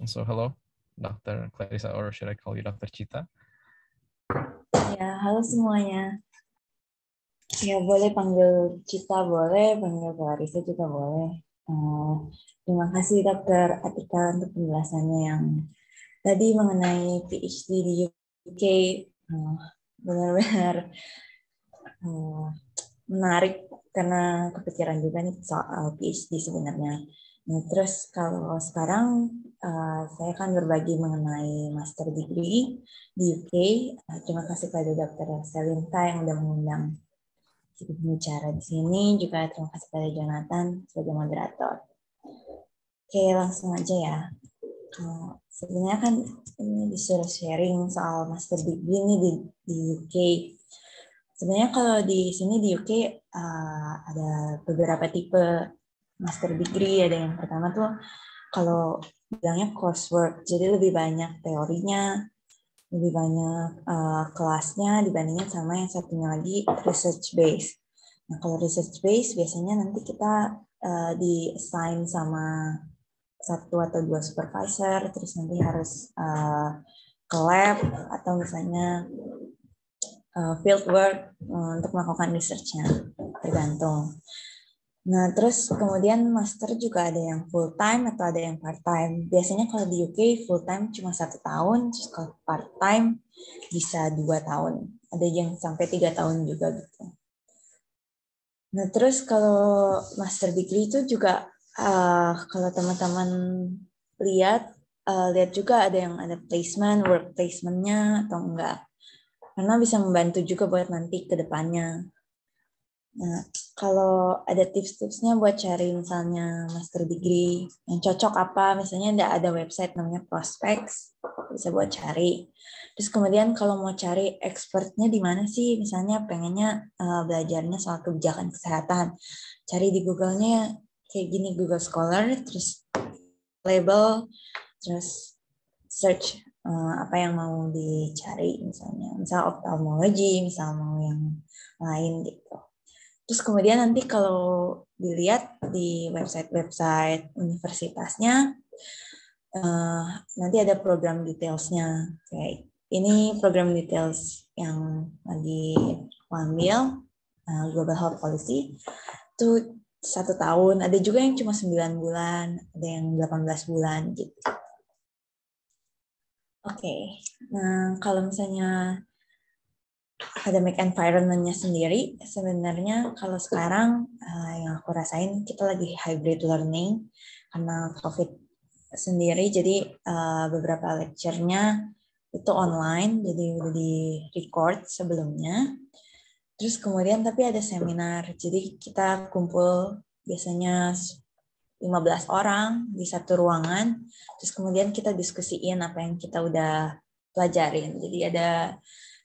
And so hello, Dr. Clarissa, or should I call you Dr. Chita?
Yeah. Hello, semuanya. Ya boleh panggil cita boleh, panggil Clarissa Arisa juga boleh. Uh, terima kasih Dokter Atika untuk penjelasannya yang tadi mengenai PhD di UK eh, benar-benar uh, menarik karena kepikiran juga nih soal PhD sebenarnya. Nah, terus kalau sekarang uh, saya akan berbagi mengenai master degree di UK. Uh, terima kasih pada Dr. Selinta yang sudah mengundang ibu bicara di sini. Juga terima kasih pada Jonathan sebagai moderator. Oke, langsung aja ya. Eh, sebenarnya kan ini disuruh sharing soal master degree ini di, di UK. Sebenarnya kalau di sini di UK uh, eh, ada beberapa tipe master degree. Ada yang pertama tuh kalau bilangnya coursework, jadi lebih banyak teorinya, lebih banyak uh, kelasnya dibandingin sama yang satunya lagi research base. Nah kalau research base biasanya nanti kita uh, eh, di assign sama satu atau dua supervisor, terus nanti harus uh, ke lab atau misalnya uh, field work uh, untuk melakukan researchnya tergantung. Nah, terus kemudian master juga ada yang full time atau ada yang part time. Biasanya kalau di UK full time cuma satu tahun, terus kalau part time bisa dua tahun. Ada yang sampai tiga tahun juga gitu. Nah, terus kalau master degree itu juga uh, kalau teman-teman lihat uh, lihat juga ada yang ada placement, work placementnya atau enggak. Karena bisa membantu juga buat nanti ke depannya Nah, kalau ada tips-tipsnya buat cari misalnya master degree yang cocok apa, misalnya ada ada website namanya Prospects, bisa buat cari. Terus kemudian kalau mau cari expertnya di mana sih, misalnya pengennya uh, belajarnya soal kebijakan kesehatan, cari di Google-nya kayak gini Google Scholar, terus label, terus search uh, apa yang mau dicari misalnya, misal ophthalmology, misal mau yang lain gitu. Terus kemudian nanti kalau dilihat di website-website universitasnya, uh, nanti ada program detailsnya. Kayak ini program details yang lagi ambil, uh, Global Health Policy, itu satu tahun, ada juga yang cuma sembilan bulan, ada yang delapan belas bulan gitu. Oke, okay. nah kalau misalnya academic environment-nya sendiri sebenarnya kalau sekarang uh, yang aku rasain kita lagi hybrid learning karena COVID sendiri jadi uh, beberapa lecture-nya itu online jadi udah di record sebelumnya terus kemudian tapi ada seminar jadi kita kumpul biasanya 15 orang di satu ruangan terus kemudian kita diskusiin apa yang kita udah pelajarin jadi ada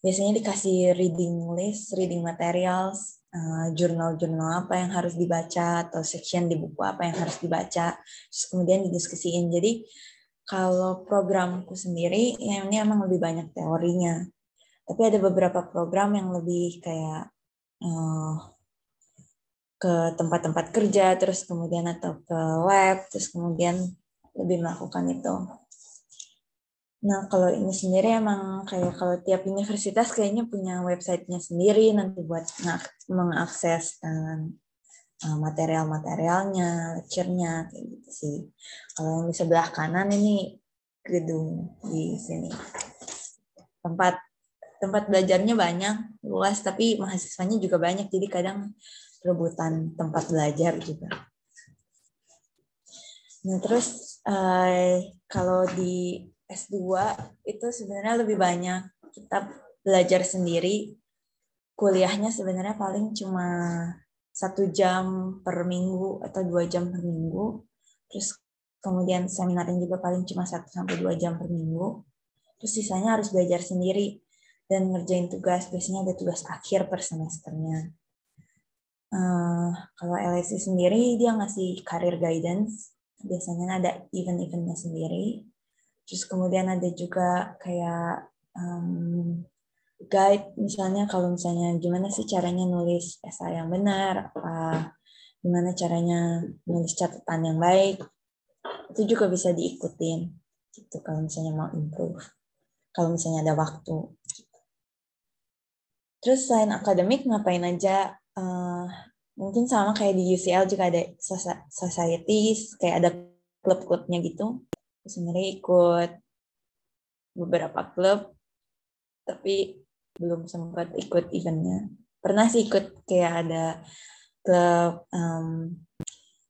biasanya dikasih reading list, reading materials, eh, jurnal-jurnal uh, apa yang harus dibaca atau section di buku apa yang harus dibaca, terus kemudian didiskusiin. Jadi kalau programku sendiri, yang ini emang lebih banyak teorinya. Tapi ada beberapa program yang lebih kayak uh, ke tempat-tempat kerja, terus kemudian atau ke lab, terus kemudian lebih melakukan itu. Nah, kalau ini sendiri emang kayak kalau tiap universitas kayaknya punya websitenya sendiri nanti buat mengakses dan eh, material-materialnya, lecture-nya, kayak gitu sih. Kalau yang di sebelah kanan ini gedung di sini. Tempat tempat belajarnya banyak, luas, tapi mahasiswanya juga banyak, jadi kadang rebutan tempat belajar juga. Nah, terus eh, kalau di S2 itu sebenarnya lebih banyak kita belajar sendiri. Kuliahnya sebenarnya paling cuma satu jam per minggu atau dua jam per minggu. Terus kemudian seminarnya juga paling cuma satu sampai dua jam per minggu. Terus sisanya harus belajar sendiri dan ngerjain tugas. Biasanya ada tugas akhir per semesternya. Uh, kalau LSI sendiri dia ngasih career guidance. Biasanya ada event-eventnya sendiri Terus kemudian ada juga kayak um, guide misalnya kalau misalnya gimana sih caranya nulis esai yang benar, apa, gimana caranya nulis catatan yang baik, itu juga bisa diikutin gitu kalau misalnya mau improve, kalau misalnya ada waktu. Terus selain akademik ngapain aja? Uh, mungkin sama kayak di UCL juga ada societies, kayak ada klub-klubnya gitu sebenarnya ikut beberapa klub tapi belum sempat ikut eventnya pernah sih ikut kayak ada klub um,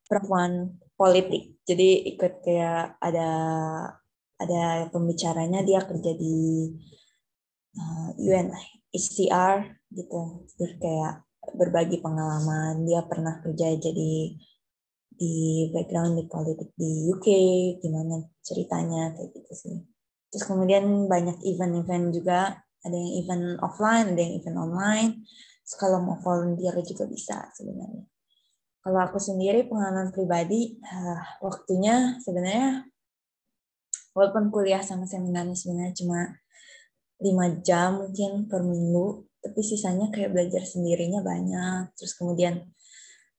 perempuan politik jadi ikut kayak ada ada pembicaranya dia kerja di uh, eh, UNHCR gitu jadi kayak berbagi pengalaman dia pernah kerja jadi di background di politik di UK gimana ceritanya kayak gitu sih terus kemudian banyak event-event juga ada yang event offline ada yang event online terus kalau mau volunteer juga bisa sebenarnya kalau aku sendiri pengalaman pribadi eh, waktunya sebenarnya walaupun kuliah sama seminar sebenarnya cuma lima jam mungkin per minggu tapi sisanya kayak belajar sendirinya banyak terus kemudian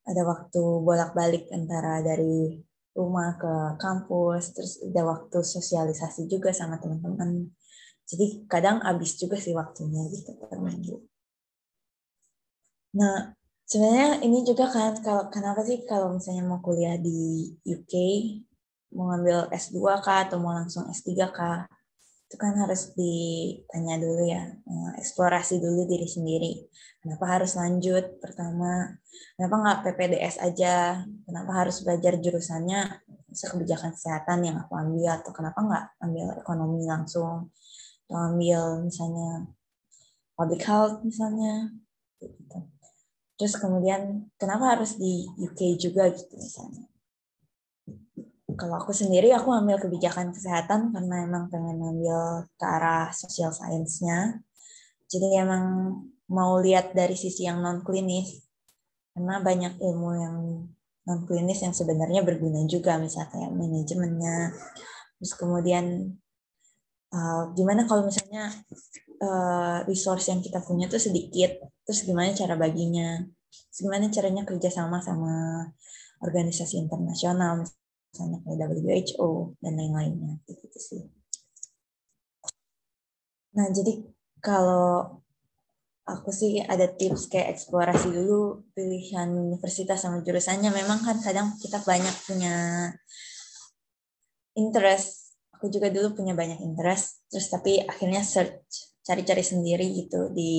ada waktu bolak-balik antara dari rumah ke kampus, terus ada waktu sosialisasi juga sama teman-teman. Jadi kadang habis juga sih waktunya gitu minggu Nah, sebenarnya ini juga kan kalau kenapa sih kalau misalnya mau kuliah di UK mau ngambil S2 kah atau mau langsung S3 kah? itu kan harus ditanya dulu ya, eh, eksplorasi dulu diri sendiri. Kenapa harus lanjut pertama? Kenapa nggak PPDS aja? Kenapa harus belajar jurusannya kebijakan kesehatan yang aku ambil atau kenapa nggak ambil ekonomi langsung atau ambil misalnya public health misalnya gitu. terus kemudian kenapa harus di UK juga gitu misalnya kalau aku sendiri aku ambil kebijakan kesehatan karena emang pengen ambil ke arah social science-nya. Jadi emang mau lihat dari sisi yang non klinis karena banyak ilmu yang non klinis yang sebenarnya berguna juga misalnya kayak manajemennya. Terus kemudian uh, gimana kalau misalnya uh, resource yang kita punya tuh sedikit, terus gimana cara baginya? Terus gimana caranya kerjasama sama organisasi internasional misalnya kayak WHO dan lain-lainnya gitu, gitu sih. Nah jadi kalau aku sih ada tips kayak eksplorasi dulu pilihan universitas sama jurusannya. Memang kan kadang kita banyak punya interest. Aku juga dulu punya banyak interest, terus tapi akhirnya search, cari-cari sendiri gitu di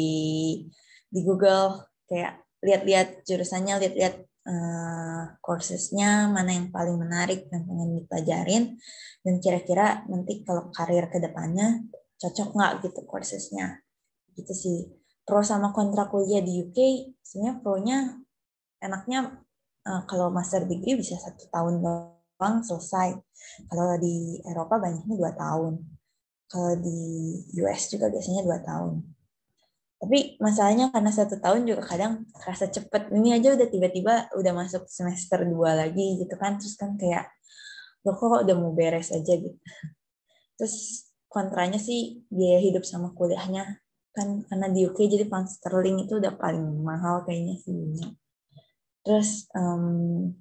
di Google kayak lihat-lihat jurusannya, lihat-lihat Eh, kursesnya mana yang paling menarik yang pengen dipelajarin dan kira-kira nanti kalau karir kedepannya cocok nggak gitu kursusnya gitu sih pro sama kontra kuliah di UK sebenarnya pro-nya enaknya uh, kalau master degree bisa satu tahun doang selesai kalau di Eropa banyaknya dua tahun kalau di US juga biasanya dua tahun tapi masalahnya karena satu tahun juga kadang rasa cepet ini aja udah tiba-tiba udah masuk semester dua lagi gitu kan terus kan kayak lo kok udah mau beres aja gitu terus kontranya sih biaya hidup sama kuliahnya kan karena di UK jadi pound sterling itu udah paling mahal kayaknya sih terus um,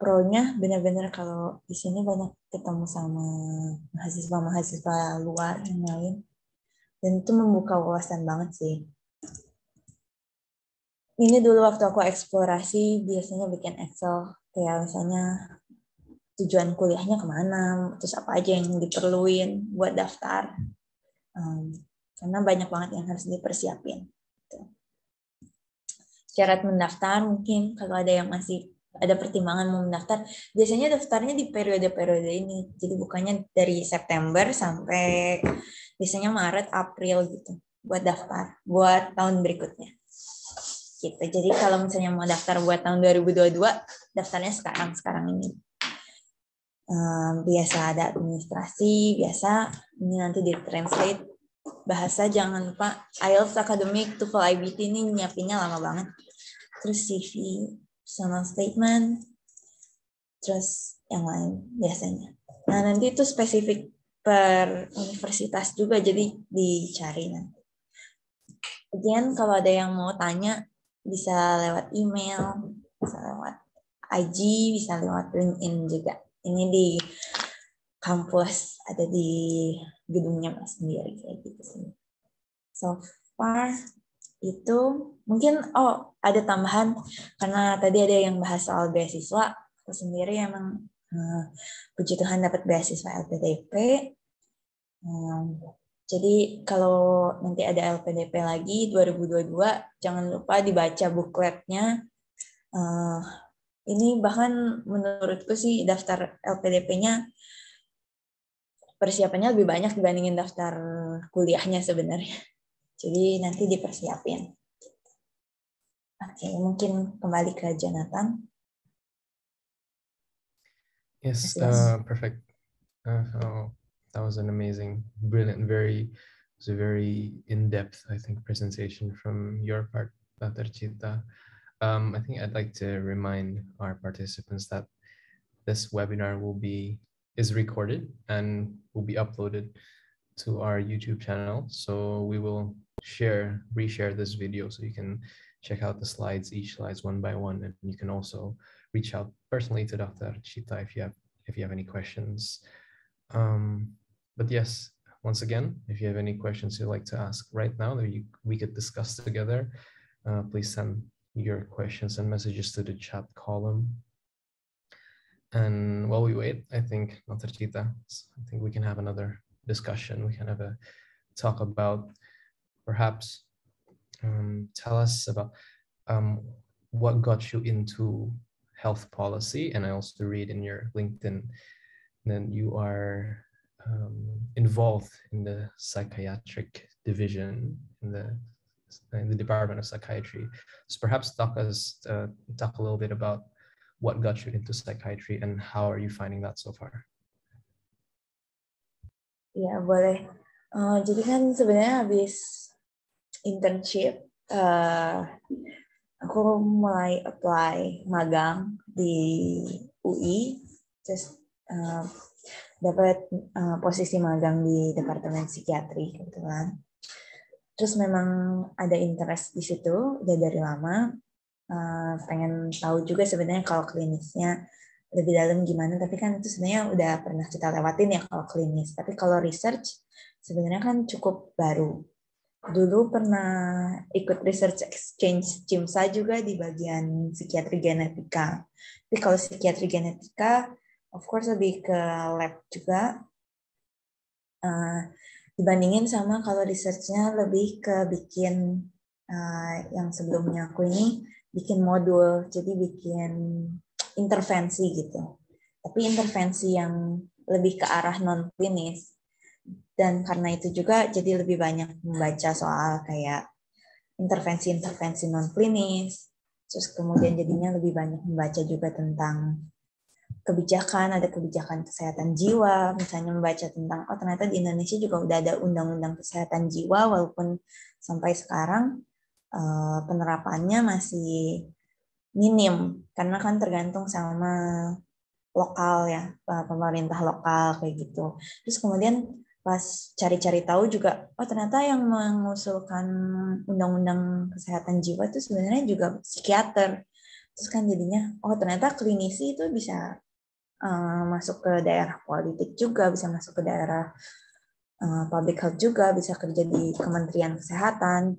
pro-nya benar-benar kalau di sini banyak ketemu sama mahasiswa-mahasiswa luar yang lain dan itu membuka wawasan banget sih. Ini dulu waktu aku eksplorasi, biasanya bikin Excel. Kayak misalnya tujuan kuliahnya kemana, terus apa aja yang diperluin buat daftar. Um, karena banyak banget yang harus dipersiapin. Gitu. Syarat mendaftar mungkin kalau ada yang masih ada pertimbangan mau mendaftar, biasanya daftarnya di periode-periode ini. Jadi bukannya dari September sampai biasanya Maret April gitu buat daftar buat tahun berikutnya gitu jadi kalau misalnya mau daftar buat tahun 2022 daftarnya sekarang sekarang ini um, biasa ada administrasi biasa ini nanti di translate bahasa jangan lupa IELTS akademik TOEFL IBT ini nyiapinnya lama banget terus CV personal statement terus yang lain biasanya nah nanti itu spesifik per universitas juga jadi dicari nanti. Again kalau ada yang mau tanya bisa lewat email, bisa lewat IG, bisa lewat LinkedIn juga. Ini di kampus ada di gedungnya mas sendiri kayak gitu sih. So far itu mungkin oh ada tambahan karena tadi ada yang bahas soal beasiswa aku sendiri emang Hmm, puji Tuhan dapat beasiswa LPDP. Hmm, jadi kalau nanti ada LPDP lagi 2022, jangan lupa dibaca bukletnya. Eh, ini bahkan menurutku sih daftar LPDP-nya persiapannya lebih banyak dibandingin daftar kuliahnya sebenarnya. Jadi nanti dipersiapin. Oke, mungkin kembali ke Jonathan.
Yes, yes. Uh, perfect. Uh, oh, that was an amazing, brilliant, very, it's a very in-depth, I think, presentation from your part, Doctor Um, I think I'd like to remind our participants that this webinar will be is recorded and will be uploaded to our YouTube channel. So we will share, reshare this video so you can check out the slides, each slides one by one, and you can also reach out personally to Dr. Chita if you have if you have any questions. Um, but yes, once again, if you have any questions you'd like to ask right now that you, we could discuss together, uh, please send your questions and messages to the chat column. And while we wait, I think Dr. Chita, I think we can have another discussion. We can have a talk about perhaps um, tell us about um, what got you into health policy, and I also read in your LinkedIn that you are um, involved in the psychiatric division in the in the Department of Psychiatry. So perhaps talk us uh, talk a little bit about what got you into psychiatry and how are you finding that so far?
Ya boleh. Uh, jadi kan sebenarnya habis internship uh, aku mulai apply magang di UI terus uh, dapat uh, posisi magang di departemen psikiatri kebetulan terus memang ada interest di situ udah dari lama uh, pengen tahu juga sebenarnya kalau klinisnya lebih dalam gimana tapi kan itu sebenarnya udah pernah kita lewatin ya kalau klinis tapi kalau research sebenarnya kan cukup baru dulu pernah ikut research exchange CIMSA juga di bagian psikiatri genetika. Tapi kalau psikiatri genetika, of course lebih ke lab juga. Uh, dibandingin sama kalau researchnya lebih ke bikin uh, yang sebelumnya aku ini bikin modul, jadi bikin intervensi gitu. Tapi intervensi yang lebih ke arah non klinis dan karena itu juga jadi lebih banyak membaca soal kayak intervensi-intervensi non klinis terus kemudian jadinya lebih banyak membaca juga tentang kebijakan ada kebijakan kesehatan jiwa misalnya membaca tentang oh ternyata di Indonesia juga udah ada undang-undang kesehatan jiwa walaupun sampai sekarang eh, penerapannya masih minim karena kan tergantung sama lokal ya eh, pemerintah lokal kayak gitu terus kemudian pas cari-cari tahu juga oh ternyata yang mengusulkan undang-undang kesehatan jiwa itu sebenarnya juga psikiater terus kan jadinya oh ternyata klinisi itu bisa uh, masuk ke daerah politik juga bisa masuk ke daerah uh, public health juga bisa kerja di kementerian kesehatan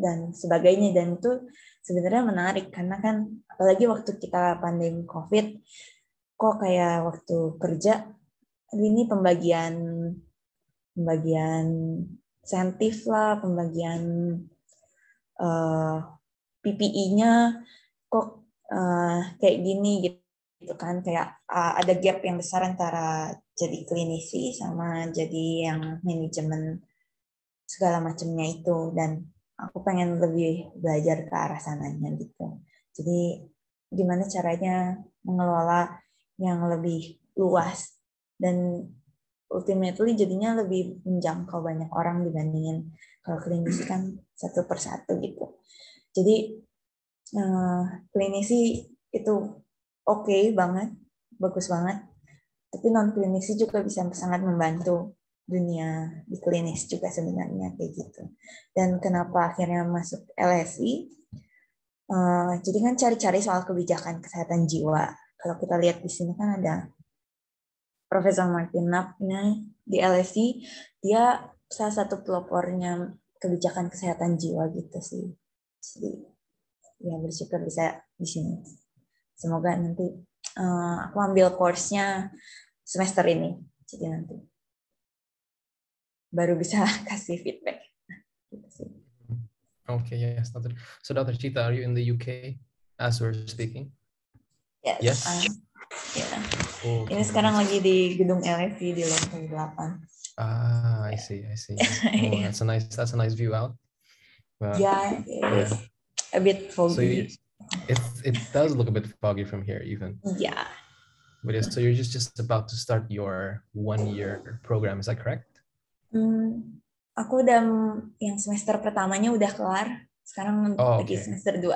dan sebagainya dan itu sebenarnya menarik karena kan apalagi waktu kita pandemi covid kok kayak waktu kerja ini pembagian pembagian sentif lah, pembagian uh, eh, PPI-nya kok uh, kayak gini gitu, gitu kan kayak uh, ada gap yang besar antara jadi klinisi sama jadi yang manajemen segala macamnya itu dan aku pengen lebih belajar ke arah sananya gitu. Jadi gimana caranya mengelola yang lebih luas dan ultimately jadinya lebih menjangkau banyak orang dibandingin kalau klinisi kan satu persatu gitu. Jadi uh, klinisi itu oke okay banget, bagus banget. Tapi non klinisi juga bisa sangat membantu dunia di klinis juga sebenarnya kayak gitu. Dan kenapa akhirnya masuk LSI? Uh, eh, jadi kan cari-cari soal kebijakan kesehatan jiwa. Kalau kita lihat di sini kan ada Profesor Martin Nap nah, di LSI, dia salah satu pelopornya kebijakan kesehatan jiwa gitu sih. Jadi ya bersyukur bisa di sini. Semoga nanti uh, aku ambil course-nya semester ini. Jadi nanti
baru bisa kasih feedback. Oke gitu ya,
Okay, yes. So, Dr. Chita, are you in the UK as we're speaking? Yes. yes. Um, Ya. Okay. Oh, Ini gitu. sekarang
lagi di gedung LFI di lantai 8.
Ah, I see, I see. Oh, that's a nice, that's a nice view out. Wow. yeah, it's yeah.
a bit foggy. So
it it does look a bit foggy from here, even. Yeah. But so you're just just about to start your one year program, is that correct?
Hmm, aku udah yang semester pertamanya udah kelar. Sekarang oh, okay. semester 2.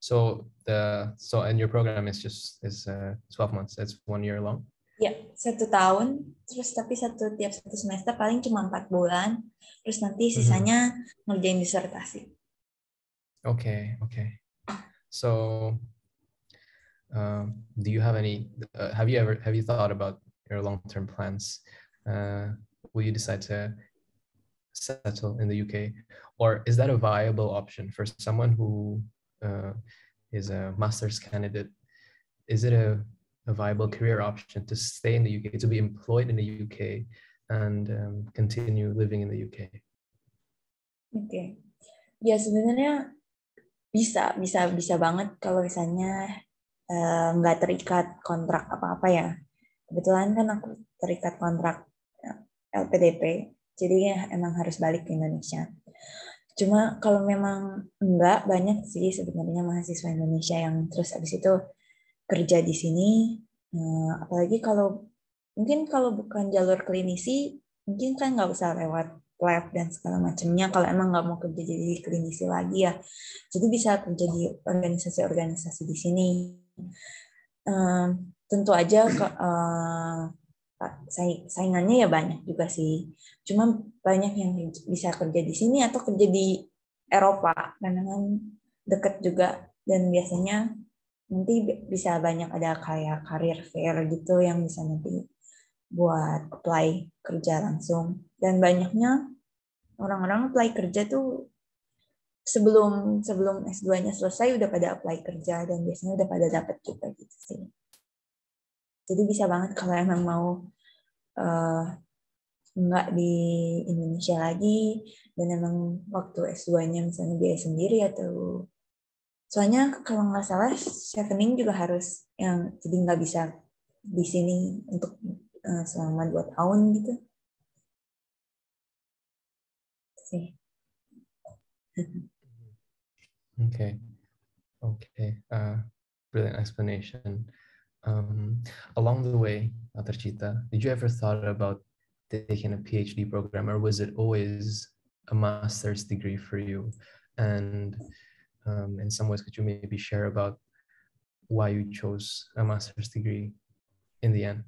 So the so and your program is just is uh, 12 months. it's one year long.
Ya, satu tahun. Terus tapi satu tiap satu semester paling cuma empat bulan. Terus nanti mm-hmm. sisanya mm-hmm. ngerjain disertasi.
Oke, okay, oke. Okay. So, um, do you have any? Uh, have you ever have you thought about your long term plans? Uh, will you decide to settle in the UK, or is that a viable option for someone who uh, is a master's candidate, is it a, a, viable career option to stay in the UK, to be employed in the UK, and um, continue living in the UK?
Oke, okay. ya sebenarnya bisa, bisa, bisa banget kalau misalnya eh, nggak uh, terikat kontrak apa-apa ya. Kebetulan kan aku terikat kontrak eh, LPDP, jadi ya emang harus balik ke Indonesia. Cuma kalau memang enggak, banyak sih sebenarnya mahasiswa Indonesia yang terus abis itu kerja di sini. Nah, apalagi kalau mungkin kalau bukan jalur klinisi, mungkin kan nggak usah lewat lab dan segala macamnya kalau emang nggak mau kerja jadi klinisi lagi ya. Jadi bisa kerja di organisasi-organisasi di sini. uh, tentu aja uh, saingannya ya banyak juga sih. Cuma banyak yang bisa kerja di sini atau kerja di Eropa karena kan deket juga dan biasanya nanti bisa banyak ada kayak karir fair gitu yang bisa nanti buat apply kerja langsung dan banyaknya orang-orang apply kerja tuh sebelum sebelum S2-nya selesai udah pada apply kerja dan biasanya udah pada dapat juga gitu sih. Jadi bisa banget kalau emang mau uh, nggak di Indonesia lagi dan emang waktu S2-nya misalnya biaya sendiri atau soalnya kalau nggak salah chevening juga harus yang jadi nggak bisa di sini untuk uh, selama dua
tahun gitu sih
oke oke eh, brilliant explanation um, along the way Tercita did you ever thought about taking a PhD program, or was it always a master's degree for you? And um, in some ways, could you maybe share about why you chose a master's degree in the end?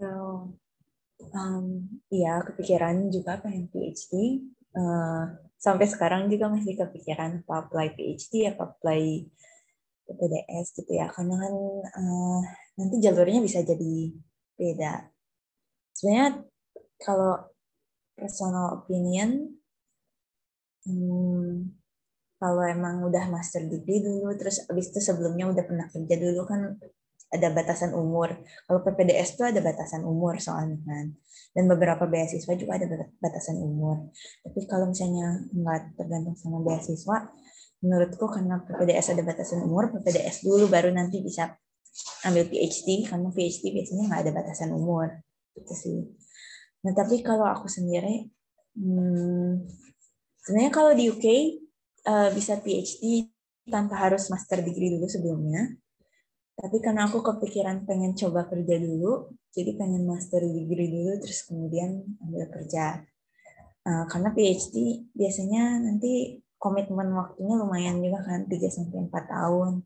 So, um, ya kepikiran juga pengen PhD. Uh, eh, sampai sekarang juga masih kepikiran apa apply PhD, apa apply PTDS gitu ya. Karena kan uh, nanti jalurnya bisa jadi beda. Sebenarnya kalau personal opinion, hmm, kalau emang udah master degree dulu, terus abis itu sebelumnya udah pernah kerja dulu kan ada batasan umur. Kalau PPDS tuh ada batasan umur soalnya kan. Dan beberapa beasiswa juga ada batasan umur. Tapi kalau misalnya nggak tergantung sama beasiswa, menurutku karena PPDS ada batasan umur, PPDS dulu baru nanti bisa ambil PhD, karena PhD biasanya nggak ada batasan umur gitu sih. Nah tapi kalau aku sendiri, hmm, sebenarnya kalau di UK uh, eh, bisa PhD tanpa harus master degree dulu sebelumnya. Tapi karena aku kepikiran pengen coba kerja dulu, jadi pengen master degree dulu, terus kemudian ambil kerja. Uh, karena PhD biasanya nanti komitmen waktunya lumayan juga kan, 3-4 tahun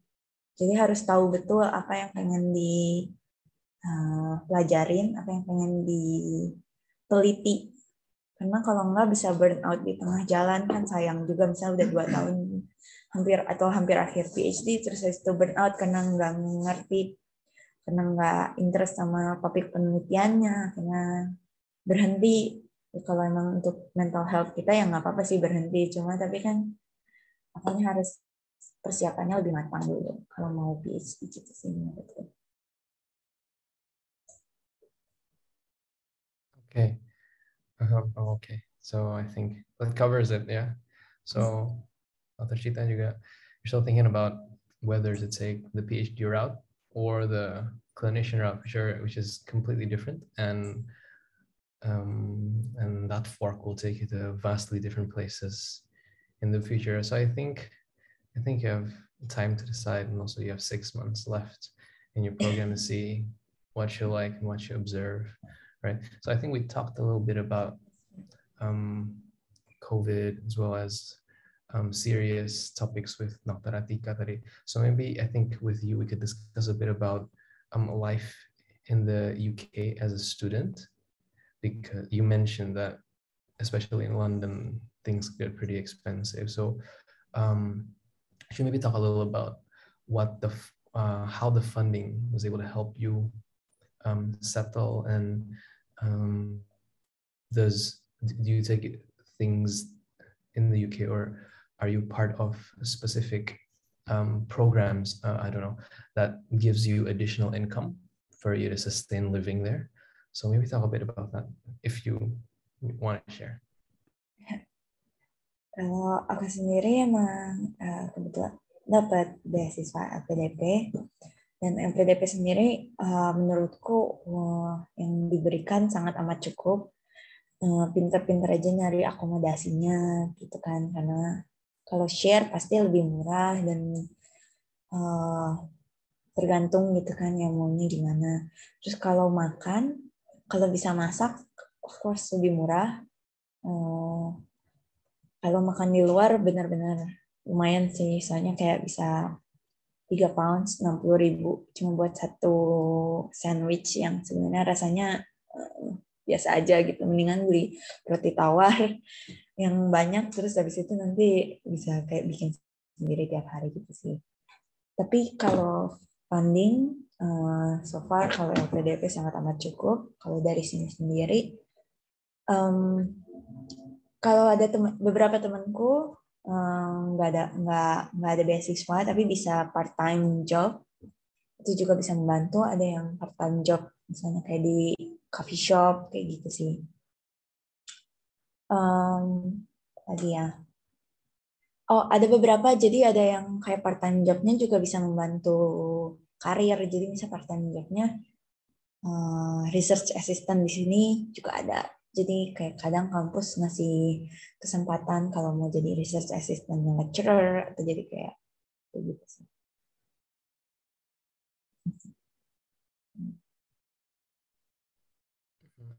jadi harus tahu betul apa yang pengen dipelajarin, eh, uh, apa yang pengen diteliti. Karena kalau nggak bisa burn out di tengah jalan kan sayang juga misalnya udah dua tahun hampir atau hampir akhir PhD terus habis itu burn out karena nggak ngerti karena nggak interest sama topik penelitiannya karena berhenti kalau emang untuk mental health kita ya nggak apa-apa sih berhenti cuma tapi kan makanya harus persiapannya lebih matang dulu kalau mau PhD gitu sih menurutku.
Okay. Uh, oh, okay. So I think that covers it. Yeah. So Atashita juga, you're still thinking about whether to take the PhD route or the clinician route, which are which is completely different, and um, and that fork will take you to vastly different places in the future. So I think I think you have time to decide, and also you have six months left in your program to see what you like and what you observe, right? So I think we talked a little bit about um, COVID as well as um, serious topics with Noctarati So maybe I think with you we could discuss a bit about um, life in the UK as a student, because you mentioned that especially in London things get pretty expensive. So um, if you maybe talk a little about what the uh, how the funding was able to help you um, settle and um, does do you take things in the UK or are you part of specific um, programs uh, I don't know that gives you additional income for you to sustain living there so maybe talk a bit about that if you want to share
Kalau aku sendiri emang uh, kebetulan dapat beasiswa LPDP dan LPDP sendiri uh, menurutku uh, yang diberikan sangat amat cukup. Uh, pinter-pinter aja nyari akomodasinya gitu kan karena kalau share pasti lebih murah dan uh, tergantung gitu kan yang maunya gimana. Terus kalau makan kalau bisa masak of course lebih murah. Uh, kalau makan di luar benar-benar lumayan sih soalnya kayak bisa 3 pounds 60 ribu cuma buat satu sandwich yang sebenarnya rasanya uh, biasa aja gitu mendingan beli roti tawar yang banyak terus habis itu nanti bisa kayak bikin sendiri tiap hari gitu sih tapi kalau funding uh, so far kalau LPDP sangat amat cukup kalau dari sini sendiri um, kalau ada beberapa temanku eh, nggak um, ada nggak nggak ada beasiswa tapi bisa part time job itu juga bisa membantu ada yang part time job misalnya kayak di coffee shop kayak gitu sih um, tadi ya oh ada beberapa jadi ada yang kayak part time jobnya juga bisa membantu karir jadi misalnya part time jobnya um, research assistant di sini juga ada jadi kayak kadang kampus ngasih kesempatan kalau mau jadi research assistant lecturer atau jadi kayak
sih.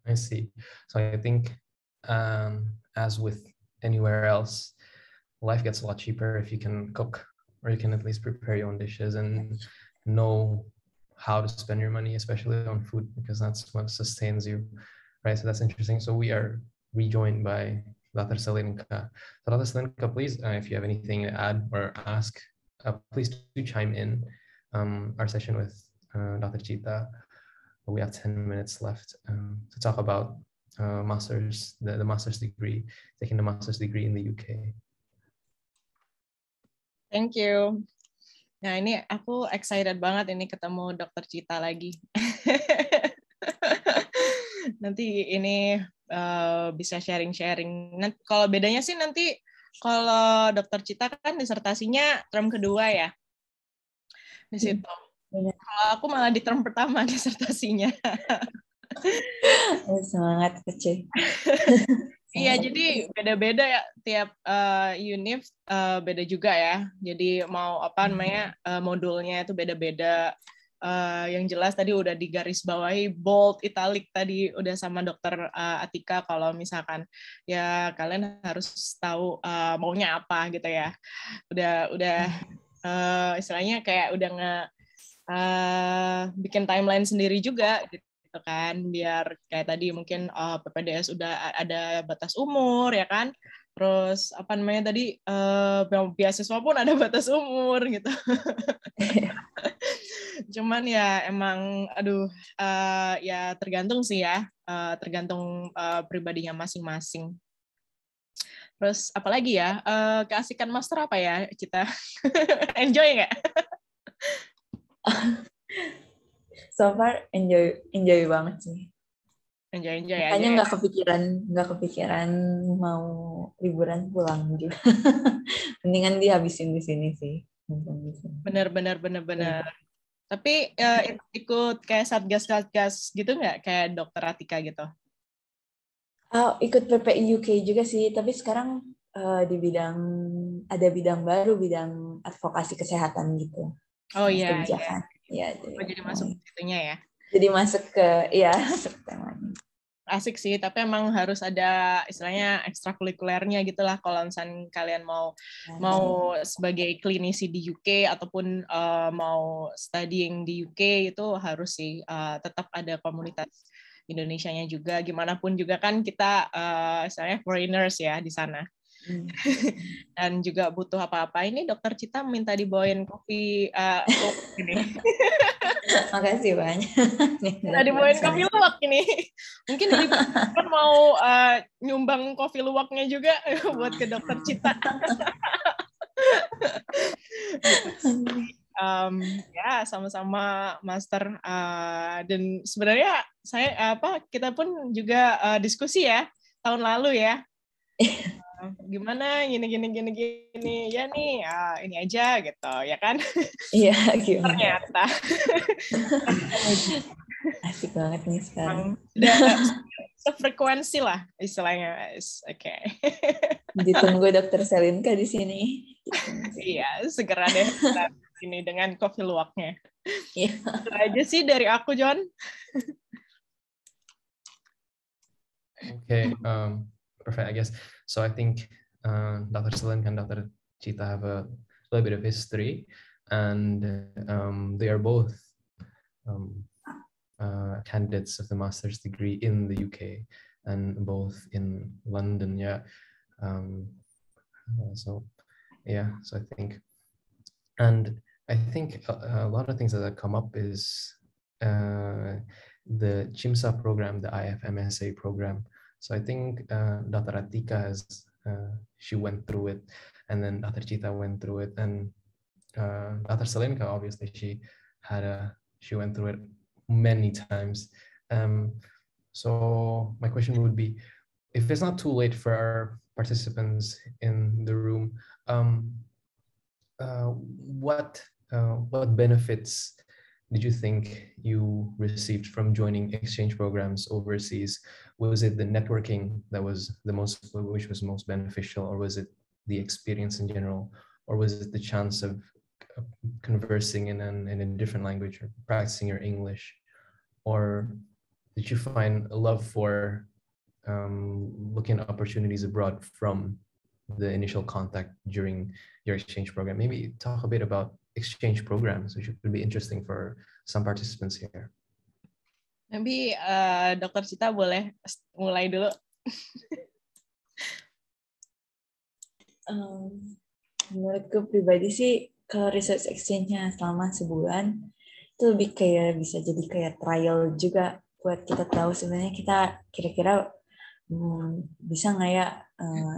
I see. So I think, um, as with anywhere else, life gets a lot cheaper if you can cook or you can at least prepare your own dishes and know how to spend your money, especially on food, because that's what sustains you right? So that's interesting. So we are rejoined by Dr. Salinka. So Dr. Salinka, please, uh, if you have anything to add or ask, uh, please do chime in um, our session with uh, Dr. Chita. We have 10 minutes left um, to talk about uh, master's, the, the master's degree, taking the master's degree in the UK.
Thank you. Nah ini aku excited banget ini ketemu Dr. Cita lagi. nanti ini uh, bisa sharing-sharing. Nanti Kalau bedanya sih nanti kalau dokter Cita kan disertasinya term kedua ya di hmm. situ. Hmm. Kalau aku malah di term pertama disertasinya.
Eh, semangat kecil.
Iya, jadi beda-beda ya tiap uh, unit uh, beda juga ya. Jadi mau apa namanya uh, modulnya itu beda-beda uh, yang jelas tadi udah digaris bawahi bold italic tadi udah sama dokter uh, Atika kalau misalkan ya kalian harus tahu uh, maunya apa gitu ya udah udah uh, istilahnya kayak udah nge uh, bikin timeline sendiri juga gitu kan biar kayak tadi mungkin uh, PPDS udah ada batas umur ya kan terus apa namanya tadi uh, beasiswa pun ada batas umur gitu cuman ya emang aduh uh, ya tergantung sih ya uh, tergantung uh, pribadinya masing-masing terus apalagi ya uh, keasikan master apa ya kita enjoy nggak
so far enjoy enjoy banget sih
enjoy enjoy aja. nggak
kepikiran nggak kepikiran mau liburan pulang juga. Mendingan dihabisin di sini sih.
Bener bener bener iya. bener. Ya. Tapi uh, ikut kayak satgas satgas gitu nggak kayak dokter Atika gitu?
Oh, ikut PPI UK juga
sih, tapi sekarang uh, di bidang ada bidang baru bidang advokasi kesehatan gitu. Oh iya, iya. Iya.
Ya, jadi, oh, jadi masuk situnya ya
jadi masuk ke ya
asik sih tapi emang harus ada istilahnya ekstrakurikulernya gitulah kalau misalnya kalian mau iya. mau sebagai klinisi di UK ataupun uh, mau studying di UK itu harus sih uh, tetap ada komunitas Indonesia nya juga gimana pun juga kan kita uh, istilahnya foreigners ya di sana Dan juga butuh apa-apa. Ini dokter Cita minta dibawain kopi uh, ini. Makasih banyak. nah, dibawain kopi luwak ini. Mungkin kan mau uh, nyumbang kopi luwaknya juga buat ke dokter Cita. um, ya sama-sama master uh, dan sebenarnya saya apa kita pun juga uh, diskusi ya tahun lalu ya gimana gini gini gini gini ya nih uh, ini aja gitu ya kan iya gimana ternyata
asik banget nih sekarang
sefrekuensi lah istilahnya oke okay.
ditunggu dokter Selinka di sini
iya segera deh ini dengan kopi luwaknya iya aja sih dari aku John
oke okay, um, perfect, I guess. So I think uh, Dr. Salim and Dr. Chita have a little bit of history, and um, they are both um, uh, candidates of the master's degree in the UK and both in London. Yeah. Um, uh, so, yeah. So I think, and I think a, a lot of things that have come up is uh, the CHIMSA program, the IFMSA program. So I think uh, Dr. Atika, has, uh, she went through it, and then Dr. Chita went through it, and uh, Dr. Selinka, obviously, she had a, she went through it many times. Um, so my question would be, if it's not too late for our participants in the room, um, uh, what uh, what benefits did you think you received from joining exchange programs overseas? was it the networking that was the most which was most beneficial or was it the experience in general or was it the chance of conversing in, an, in a different language or practicing your english or did you find a love for um, looking at opportunities abroad from the initial contact during your exchange program maybe talk a bit about exchange programs which would be interesting for some participants here
Nanti uh, eh, dokter Cita boleh mulai dulu. um,
menurutku pribadi sih kalau research
exchange-nya selama sebulan itu lebih kayak bisa jadi kayak trial juga buat kita tahu sebenarnya kita kira-kira hmm, bisa nggak ya uh,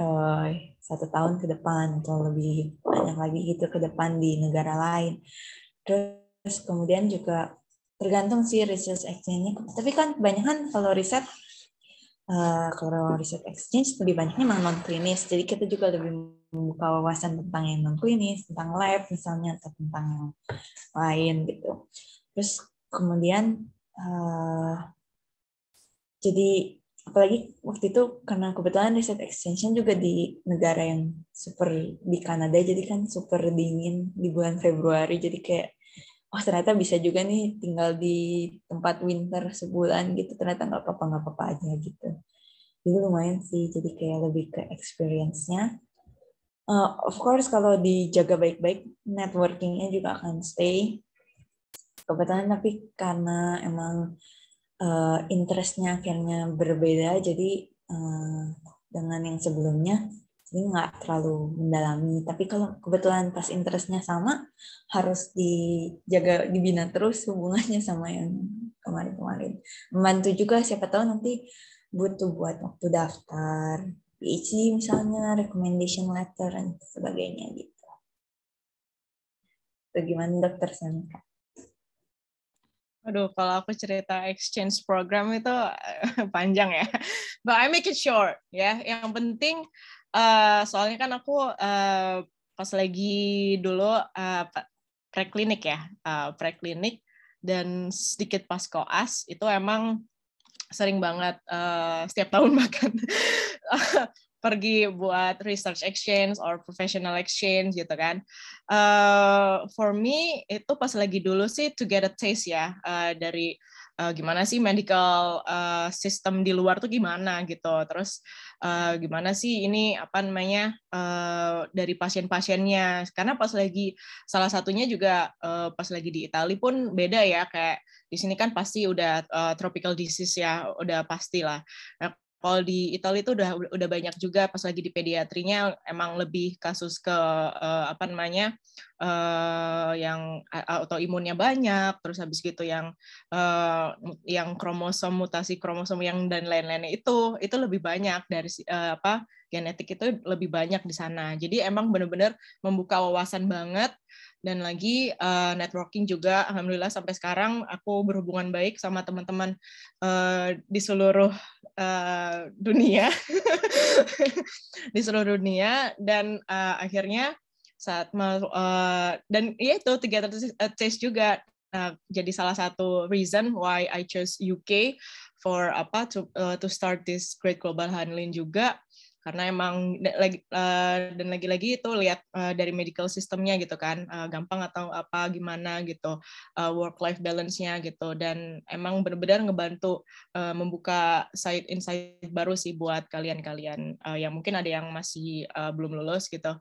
uh, satu tahun ke depan atau lebih banyak lagi gitu ke depan di negara lain terus kemudian juga tergantung sih research exchange-nya. Tapi kan kebanyakan kalau riset uh, kalau riset exchange lebih banyaknya memang non klinis. Jadi kita juga lebih membuka wawasan tentang yang non klinis, tentang lab misalnya atau tentang yang lain gitu. Terus kemudian uh, jadi apalagi waktu itu karena kebetulan riset nya juga di negara yang super di Kanada jadi kan super dingin di bulan Februari jadi kayak oh ternyata bisa juga nih tinggal di tempat winter sebulan gitu ternyata nggak apa-apa nggak apa-apa aja gitu jadi lumayan sih jadi kayak lebih ke experience-nya uh, of course kalau dijaga baik-baik networkingnya juga akan stay kebetulan tapi karena emang uh, interestnya akhirnya berbeda jadi uh, dengan yang sebelumnya jadi nggak terlalu mendalami tapi kalau kebetulan pas interestnya sama harus dijaga dibina terus hubungannya sama yang kemarin-kemarin membantu juga siapa tahu nanti butuh buat waktu daftar PhD misalnya recommendation letter dan sebagainya gitu bagaimana dokter Senka?
Aduh, kalau aku cerita exchange program itu eh, panjang ya. But I make it short ya. Yang penting Eh, soalnya kan aku uh, pas lagi dulu uh, preklinik ya, uh, preklinik dan sedikit pas koas itu emang sering banget uh, setiap tahun makan pergi buat research exchange or professional exchange gitu kan. Uh, for me itu pas lagi dulu sih to get a taste ya uh, dari uh, gimana sih medical uh, system di luar tuh gimana gitu. Terus uh, uh, gimana sih ini apa namanya uh, dari pasien-pasiennya karena pas lagi salah satunya juga uh, pas lagi di Italia pun beda ya kayak di sini kan pasti udah uh, tropical disease ya udah pastilah nah, kalau di Italia itu udah udah banyak juga pas lagi di pediatrinya emang lebih kasus ke uh, apa namanya uh, yang eh, autoimunnya banyak terus habis gitu yang uh, yang kromosom mutasi kromosom yang dan lain-lainnya itu itu lebih banyak dari uh, apa genetik itu lebih banyak di sana jadi emang benar-benar membuka wawasan banget dan lagi uh, networking juga alhamdulillah sampai sekarang aku berhubungan baik sama teman-teman uh, di seluruh uh, dunia di seluruh dunia dan uh, akhirnya saat uh, dan ya itu tiga tes juga uh, jadi salah satu reason why I chose UK for apa to uh, to start this Great Global Handling juga karena emang lagi uh, dan lagi-lagi itu lihat uh, dari medical sistemnya gitu kan uh, gampang atau apa gimana gitu uh, work life balance-nya gitu dan emang benar-benar ngebantu uh, membuka side insight baru sih buat kalian-kalian uh, yang mungkin ada yang masih uh, belum lulus gitu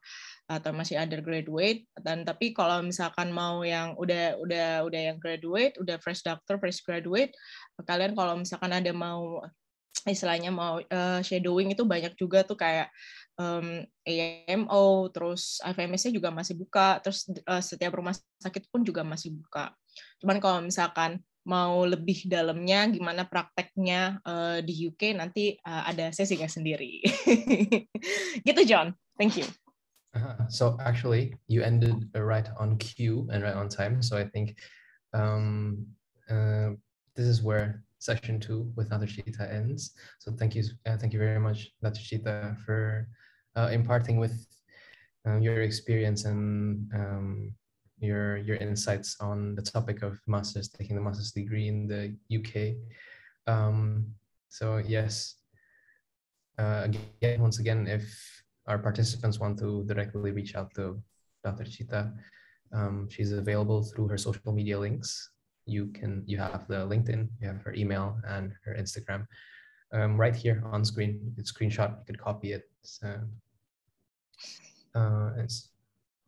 atau masih undergraduate dan tapi kalau misalkan mau yang udah udah udah yang graduate udah fresh doctor fresh graduate kalian kalau misalkan ada mau istilahnya mau uh, shadowing itu banyak juga tuh kayak um, AMO terus IVMS-nya juga masih buka terus uh, setiap rumah sakit pun juga masih buka cuman kalau misalkan mau lebih dalamnya gimana prakteknya uh, di UK nanti uh, ada nggak sendiri gitu John thank you
uh, so actually you ended uh, right on cue and right on time so I think um, uh, this is where session two with Dr. Chita ends. So thank you, uh, thank you very much, Dr. Chita, for uh, imparting with uh, your experience and um, your your insights on the topic of masters taking the master's degree in the UK. Um, so yes, uh, again, once again, if our participants want to directly reach out to Dr. Chita, um, she's available through her social media links you can you have the LinkedIn, you have her email and her Instagram um, right here on screen. You screenshot, you could copy it. So uh, uh, it's,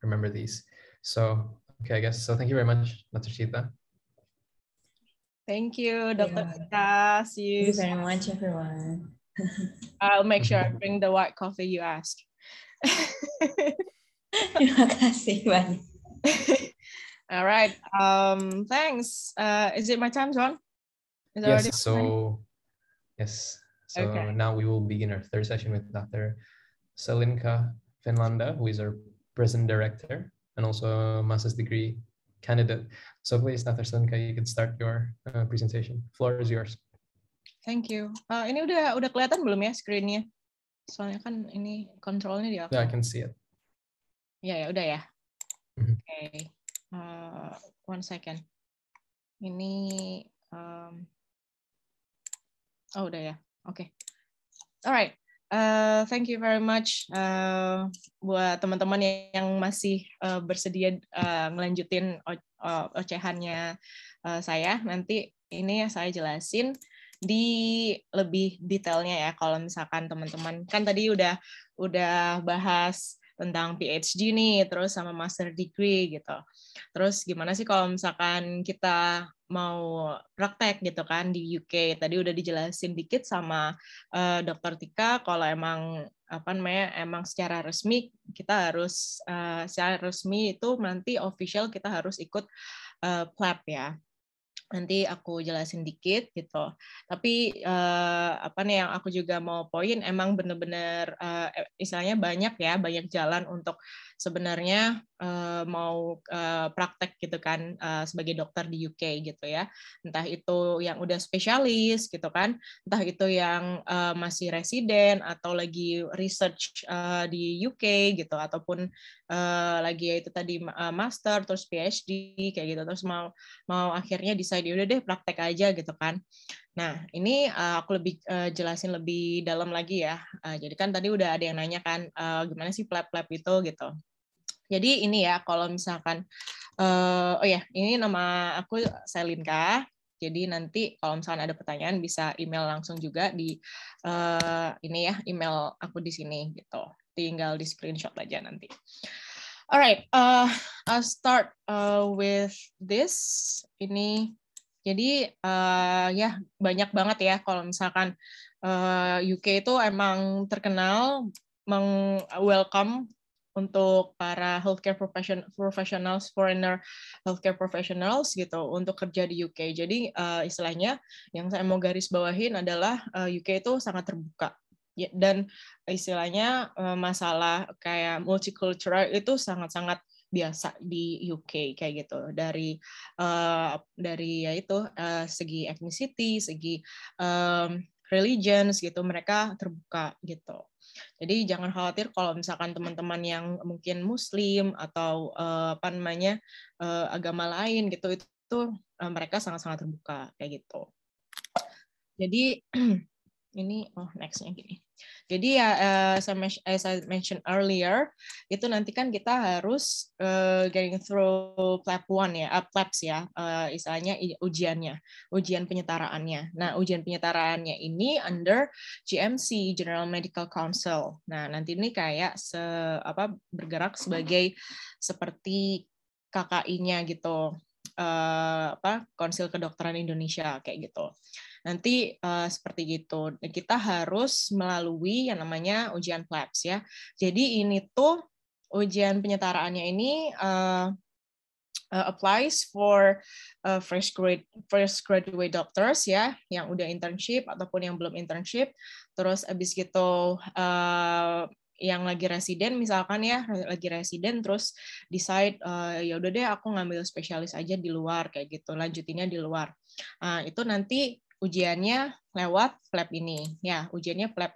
remember these. So okay, I guess so. Thank you very much, Natashita.
Thank you, Dr. Yeah. See you. Thank you very much, everyone. I'll make sure I mm-hmm. bring the white coffee you asked. Terima kasih banyak. All right. Um, thanks. Uh, is it my time, John? Is yes. So,
yes. So okay. now we will begin our third session with Dr. Selinka Finlanda, who is our present director and also a master's degree candidate. So please, Dr. Selinka, you can start your uh, presentation. Floor is yours.
Thank you. Uh, ini udah udah kelihatan belum ya screennya? Soalnya kan ini kontrolnya di aku. Yeah, I can see it. Ya yeah, ya udah ya. Oke. Mm-hmm. Okay. uh, one second. Ini um, oh udah ya, oke. Okay. Alright, uh, thank you very much uh, buat teman-teman yang masih uh, bersedia uh, ngelanjutin ocehannya uh, saya. Nanti ini saya jelasin di lebih detailnya ya kalau misalkan teman-teman kan tadi udah udah bahas tentang PhD nih, terus sama master degree gitu. Terus gimana sih kalau misalkan kita mau praktek gitu kan di UK? Tadi udah dijelasin dikit sama uh, Dokter Tika kalau emang apa namanya emang secara resmi kita harus uh, secara resmi itu nanti official kita harus ikut uh, eh, PLAP ya nanti aku jelasin dikit gitu. Tapi uh, apa nih yang aku juga mau poin emang bener-bener uh, istilahnya banyak ya, banyak jalan untuk sebenarnya Eh, mau uh, praktek gitu kan uh, sebagai dokter di UK gitu ya entah itu yang udah spesialis gitu kan entah itu yang uh, masih residen atau lagi research uh, di UK gitu ataupun uh, lagi ya itu tadi uh, master terus PhD kayak gitu terus mau mau akhirnya decide ya udah deh praktek aja gitu kan Nah, ini uh, aku lebih uh, jelasin lebih dalam lagi ya. Uh, jadi kan tadi udah ada yang nanya kan, uh, gimana sih flap-flap itu gitu. Jadi ini ya kalau misalkan uh, oh ya, ini nama aku Selinka. Jadi nanti kalau misalkan ada pertanyaan bisa email langsung juga di uh, ini ya, email aku di sini gitu. Tinggal di screenshot aja nanti. Alright, uh, I'll start uh, with this. Ini jadi uh, ya banyak banget ya kalau misalkan uh, UK itu emang terkenal meng welcome untuk para healthcare profession, professionals, foreigner healthcare professionals gitu untuk kerja di UK. Jadi uh, istilahnya yang saya mau garis bawahin adalah uh, eh, UK itu sangat terbuka ya, dan istilahnya uh, masalah kayak multicultural itu sangat-sangat biasa di UK kayak gitu dari uh, dari yaitu uh, segi ethnicity, segi um, religions gitu mereka terbuka gitu jadi jangan khawatir kalau misalkan teman-teman yang mungkin muslim atau eh, apa namanya eh, agama lain gitu itu, eh, mereka sangat-sangat terbuka kayak gitu. Jadi ini oh nextnya gini. Jadi ya uh, as I mentioned earlier, itu nanti kan kita harus uh, getting through flap e one ya, uh, eh, PLABs e ya, uh, istilahnya ujiannya, ujian penyetaraannya. Nah, ujian penyetaraannya ini under GMC General Medical Council. Nah, nanti ini kayak se apa bergerak sebagai seperti KKI-nya gitu. Uh, apa Konsil Kedokteran Indonesia kayak gitu. Nanti uh, seperti gitu. Kita harus melalui yang namanya ujian PLAPS e ya. Jadi ini tuh ujian penyetaraannya ini uh, uh, applies for uh, fresh grade fresh graduate doctors ya yang udah internship ataupun yang belum internship terus abis gitu uh, yang lagi residen misalkan ya lagi residen terus decide uh, ya udah deh aku ngambil spesialis aja di luar kayak gitu lanjutinnya di luar uh, itu nanti ujiannya lewat flap ini. Ya, ujiannya flap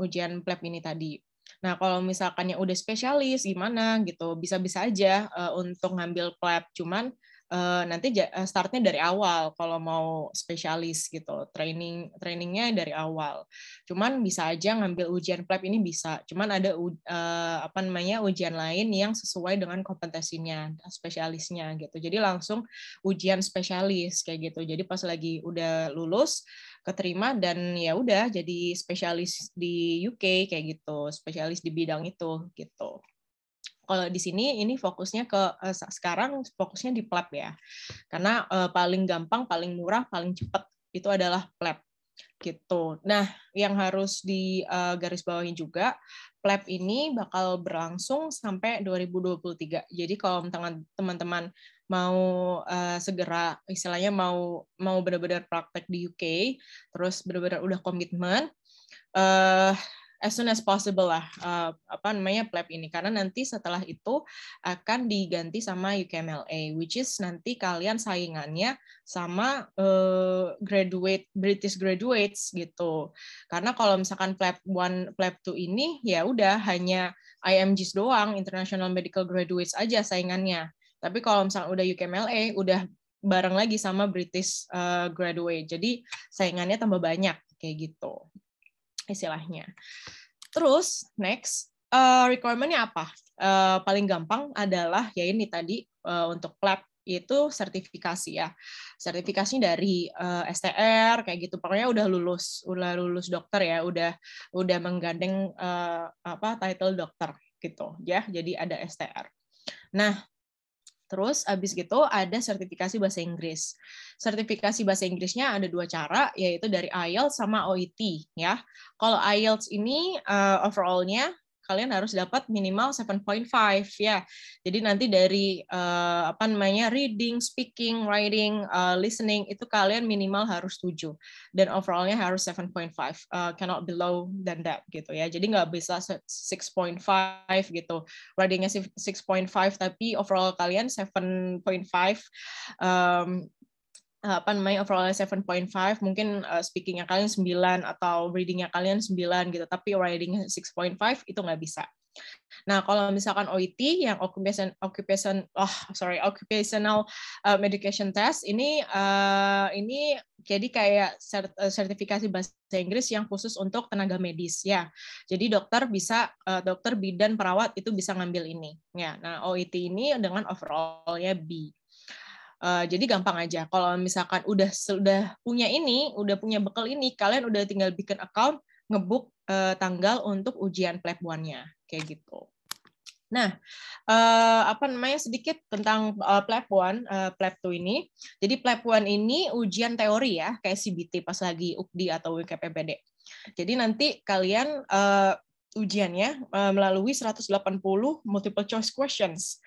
ujian flap ini tadi. Nah, kalau misalkan yang udah spesialis gimana gitu, bisa-bisa aja uh, untuk ngambil flap. Cuman uh, nanti eh, startnya dari awal kalau mau spesialis gitu training trainingnya dari awal cuman bisa aja ngambil ujian prep ini bisa cuman ada uh, apa namanya ujian lain yang sesuai dengan kompetensinya spesialisnya gitu jadi langsung ujian spesialis kayak gitu jadi pas lagi udah lulus keterima dan ya udah jadi spesialis di UK kayak gitu spesialis di bidang itu gitu kalau di sini ini fokusnya ke uh, sekarang fokusnya di plep ya karena uh, paling gampang paling murah paling cepat itu adalah plep gitu. Nah, yang harus di uh, garis bawahi juga, PLAB ini bakal berlangsung sampai 2023. Jadi kalau teman-teman mau uh, segera istilahnya mau mau benar-benar praktek di UK, terus benar-benar udah komitmen, uh, as soon as possible lah uh, apa namanya PLEP ini karena nanti setelah itu akan diganti sama UKMLA which is nanti kalian saingannya sama uh, graduate British graduates gitu. Karena kalau misalkan PLEP one PLEP two ini ya udah hanya IMGs doang International Medical Graduates aja saingannya. Tapi kalau misalkan udah UKMLA udah bareng lagi sama British uh, graduate. Jadi saingannya tambah banyak kayak gitu istilahnya. Terus next uh, requirementnya apa? Uh, paling gampang adalah ya ini tadi uh, untuk lab itu sertifikasi ya sertifikasinya dari uh, STR kayak gitu pokoknya udah lulus udah lulus dokter ya udah udah menggandeng uh, apa title dokter gitu ya jadi ada STR nah Terus abis gitu ada sertifikasi bahasa Inggris. Sertifikasi bahasa Inggrisnya ada dua cara, yaitu dari IELTS sama OET. Ya, kalau IELTS ini uh, overallnya kalian harus dapat minimal 7.5 ya. Jadi nanti dari uh, apa namanya reading, speaking, writing, uh, listening itu kalian minimal harus 7 dan overallnya harus 7.5 uh, eh, cannot below than that gitu ya. Jadi nggak bisa 6.5 gitu. Writingnya 6.5 tapi overall kalian 7.5 um, Eh, apa namanya overallnya 7.5 mungkin uh, speakingnya kalian 9 atau readingnya kalian 9 gitu tapi writing 6.5 itu nggak bisa Nah, kalau misalkan OIT e yang occupation occupation oh sorry occupational uh, medication test ini uh, ini jadi kayak sertifikasi bahasa Inggris yang khusus untuk tenaga medis ya. Jadi dokter bisa uh, dokter bidan perawat itu bisa ngambil ini ya. Nah, OIT e ini dengan overallnya B Uh, jadi gampang aja. Kalau misalkan udah sudah punya ini, udah punya bekal ini, kalian udah tinggal bikin account, ngebuk uh, eh, tanggal untuk ujian pleb one-nya, kayak gitu. Nah, uh, apa namanya sedikit tentang uh, PLAB one, uh, two ini. Jadi PLAB one ini ujian teori ya, kayak CBT pas lagi UKD atau WKPPD. Jadi nanti kalian uh, ujiannya uh, melalui 180 multiple choice questions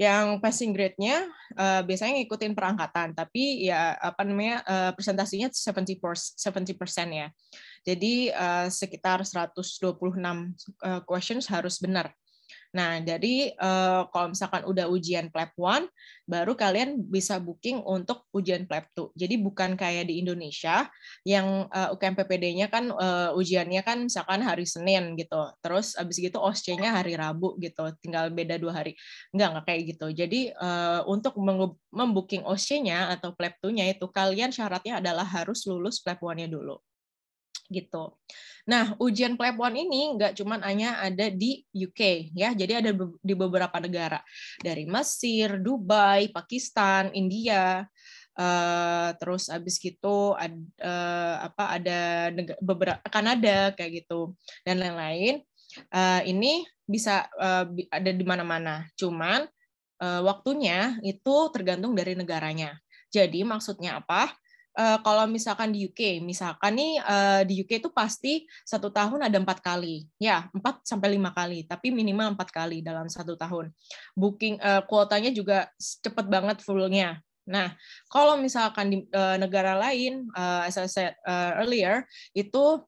yang passing grade-nya uh, biasanya ngikutin perangkatan, tapi ya apa namanya uh, presentasinya 70 persen ya. Jadi uh, sekitar 126 uh, questions harus benar. Nah, jadi uh, kalau misalkan udah ujian PLEP 1, baru kalian bisa booking untuk ujian PLEP 2. Jadi bukan kayak di Indonesia yang uh, eh, ppd nya kan uh, ujiannya kan misalkan hari Senin gitu. Terus abis gitu OSCE-nya hari Rabu gitu. Tinggal beda dua hari. Enggak, enggak kayak gitu. Jadi uh, untuk membooking OSCE-nya atau PLEP 2-nya itu kalian syaratnya adalah harus lulus PLEP 1-nya dulu gitu. Nah, ujian plep 1 ini nggak cuma hanya ada di UK ya, jadi ada di beberapa negara dari Mesir, Dubai, Pakistan, India, Uh, terus abis gitu ad, uh, apa ada beberapa Kanada kayak gitu dan lain-lain uh, ini bisa uh, ada di mana-mana cuman uh, waktunya itu tergantung dari negaranya jadi maksudnya apa uh, kalau misalkan di UK, misalkan nih uh, di UK itu pasti satu tahun ada empat kali, ya empat sampai lima kali, tapi minimal empat kali dalam satu tahun. Booking uh, kuotanya juga cepet banget fullnya. Nah, kalau misalkan di uh, negara lain, uh, as I said uh, earlier, itu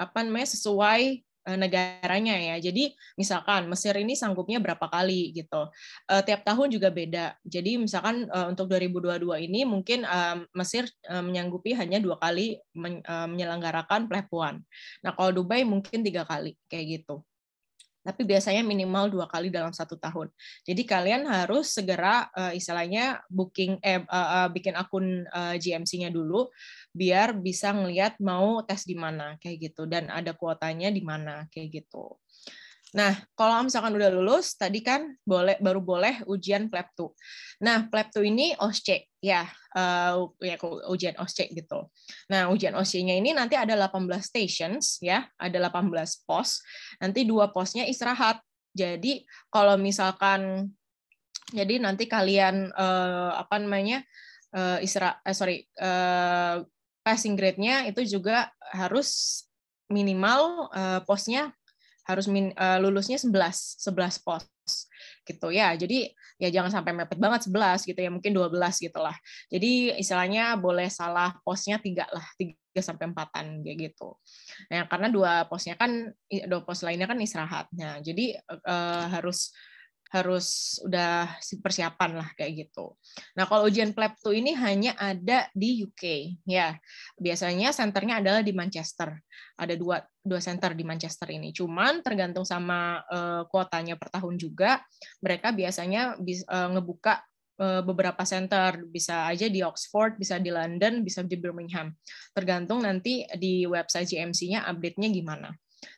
apa namanya sesuai Eh, negaranya ya. Jadi misalkan Mesir ini sanggupnya berapa kali gitu. Uh, tiap tahun juga beda. Jadi misalkan uh, untuk 2022 ini mungkin uh, Mesir uh, menyanggupi hanya dua kali men, uh, menyelenggarakan pelepuan. Nah kalau Dubai mungkin tiga kali kayak gitu tapi biasanya minimal dua kali dalam satu tahun. Jadi kalian harus segera uh, istilahnya booking eh, uh, uh, bikin akun uh, GMC-nya dulu biar bisa ngelihat mau tes di mana kayak gitu dan ada kuotanya di mana kayak gitu. Nah, kalau misalkan udah lulus, tadi kan boleh baru boleh ujian PLEP Nah, PLEP ini OSCE, ya, uh, ya ujian OSCE gitu. Nah, ujian OSCE-nya ini nanti ada 18 stations, ya, ada 18 pos. Nanti dua posnya istirahat. Jadi, kalau misalkan, jadi nanti kalian, uh, apa namanya, uh, eh, istirahat, uh, sorry, uh, passing grade-nya itu juga harus minimal uh, posnya harus min, uh, lulusnya 11 11 pos gitu ya. Jadi ya jangan sampai mepet banget 11 gitu ya, mungkin 12 gitu lah. Jadi istilahnya boleh salah posnya tiga lah, tiga sampai empatan kayak gitu. Nah, karena dua posnya kan dua pos lainnya kan istirahatnya jadi eh, harus harus udah persiapan lah kayak gitu. Nah kalau ujian PLEP 2 e e ini hanya ada di UK ya. Biasanya senternya adalah di Manchester. Ada dua dua center di Manchester ini. Cuman tergantung sama uh, kuotanya per tahun juga. Mereka biasanya bis, uh, ngebuka uh, beberapa center bisa aja di Oxford, bisa di London, bisa di Birmingham. Tergantung nanti di website GMC-nya update-nya gimana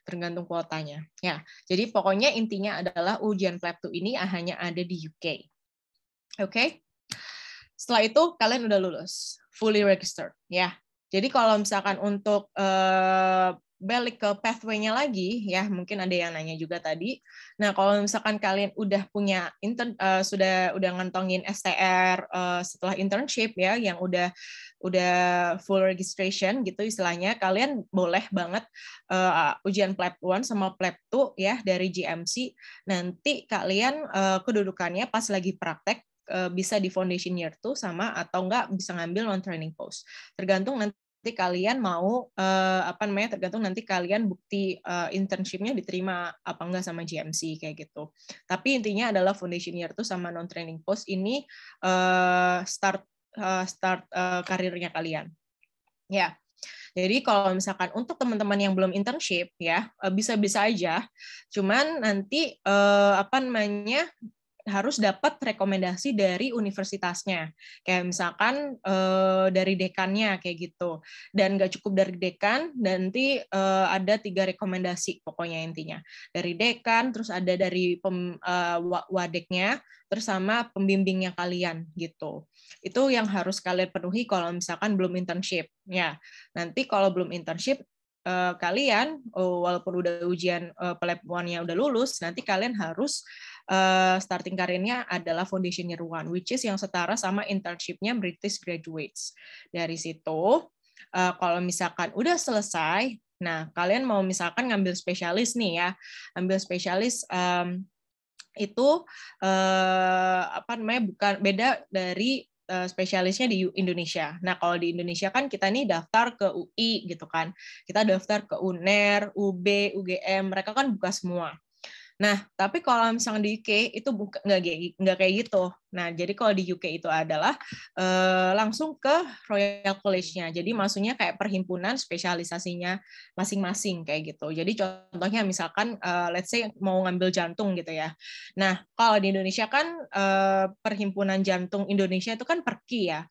tergantung kuotanya. Ya, jadi pokoknya intinya adalah ujian flap 2 ini hanya ada di UK. Oke. Okay? Setelah itu kalian udah lulus, fully registered, ya. Jadi kalau misalkan untuk uh, balik ke pathway-nya lagi ya mungkin ada yang nanya juga tadi nah kalau misalkan kalian udah punya intern uh, sudah udah ngantongin STR uh, eh, setelah internship ya yang udah udah full registration gitu istilahnya kalian boleh banget uh, ujian plat one sama plat two ya dari GMC nanti kalian uh, kedudukannya pas lagi praktek bisa di foundation year 2 sama atau enggak bisa ngambil non training post. Tergantung nanti nanti kalian mau uh, apa namanya tergantung nanti kalian bukti uh, internshipnya diterima apa enggak sama GMC kayak gitu. Tapi intinya adalah foundation year tuh sama non training post ini uh, start uh, start uh, karirnya kalian. Ya. Yeah. Jadi kalau misalkan untuk teman-teman yang belum internship ya bisa-bisa aja. Cuman nanti eh, apa namanya harus dapat rekomendasi dari universitasnya. Kayak misalkan eh, dari dekannya kayak gitu. Dan nggak cukup dari dekan, nanti eh, ada tiga rekomendasi pokoknya intinya. Dari dekan, terus ada dari pem, eh, wadeknya, terus sama pembimbingnya kalian gitu. Itu yang harus kalian penuhi kalau misalkan belum internship. Ya, nanti kalau belum internship eh, kalian oh, walaupun udah ujian eh, pelepuannya udah lulus nanti kalian harus uh, starting karirnya adalah foundation year one, which is yang setara sama internshipnya British graduates. Dari situ, uh, kalau misalkan udah selesai, nah kalian mau misalkan ngambil spesialis nih ya, ambil spesialis um, itu uh, apa namanya bukan beda dari spesialisnya di Indonesia. Nah, kalau di Indonesia kan kita nih daftar ke UI gitu kan. Kita daftar ke UNER, UB, UGM, mereka kan buka semua. Nah, tapi kalau misalnya di UK itu nggak kayak gitu. Nah, jadi kalau di UK itu adalah eh, langsung ke Royal College-nya. Jadi maksudnya kayak perhimpunan spesialisasinya masing-masing kayak gitu. Jadi contohnya misalkan eh, let's say mau ngambil jantung gitu ya. Nah, kalau di Indonesia kan eh, perhimpunan jantung Indonesia itu kan perki ya.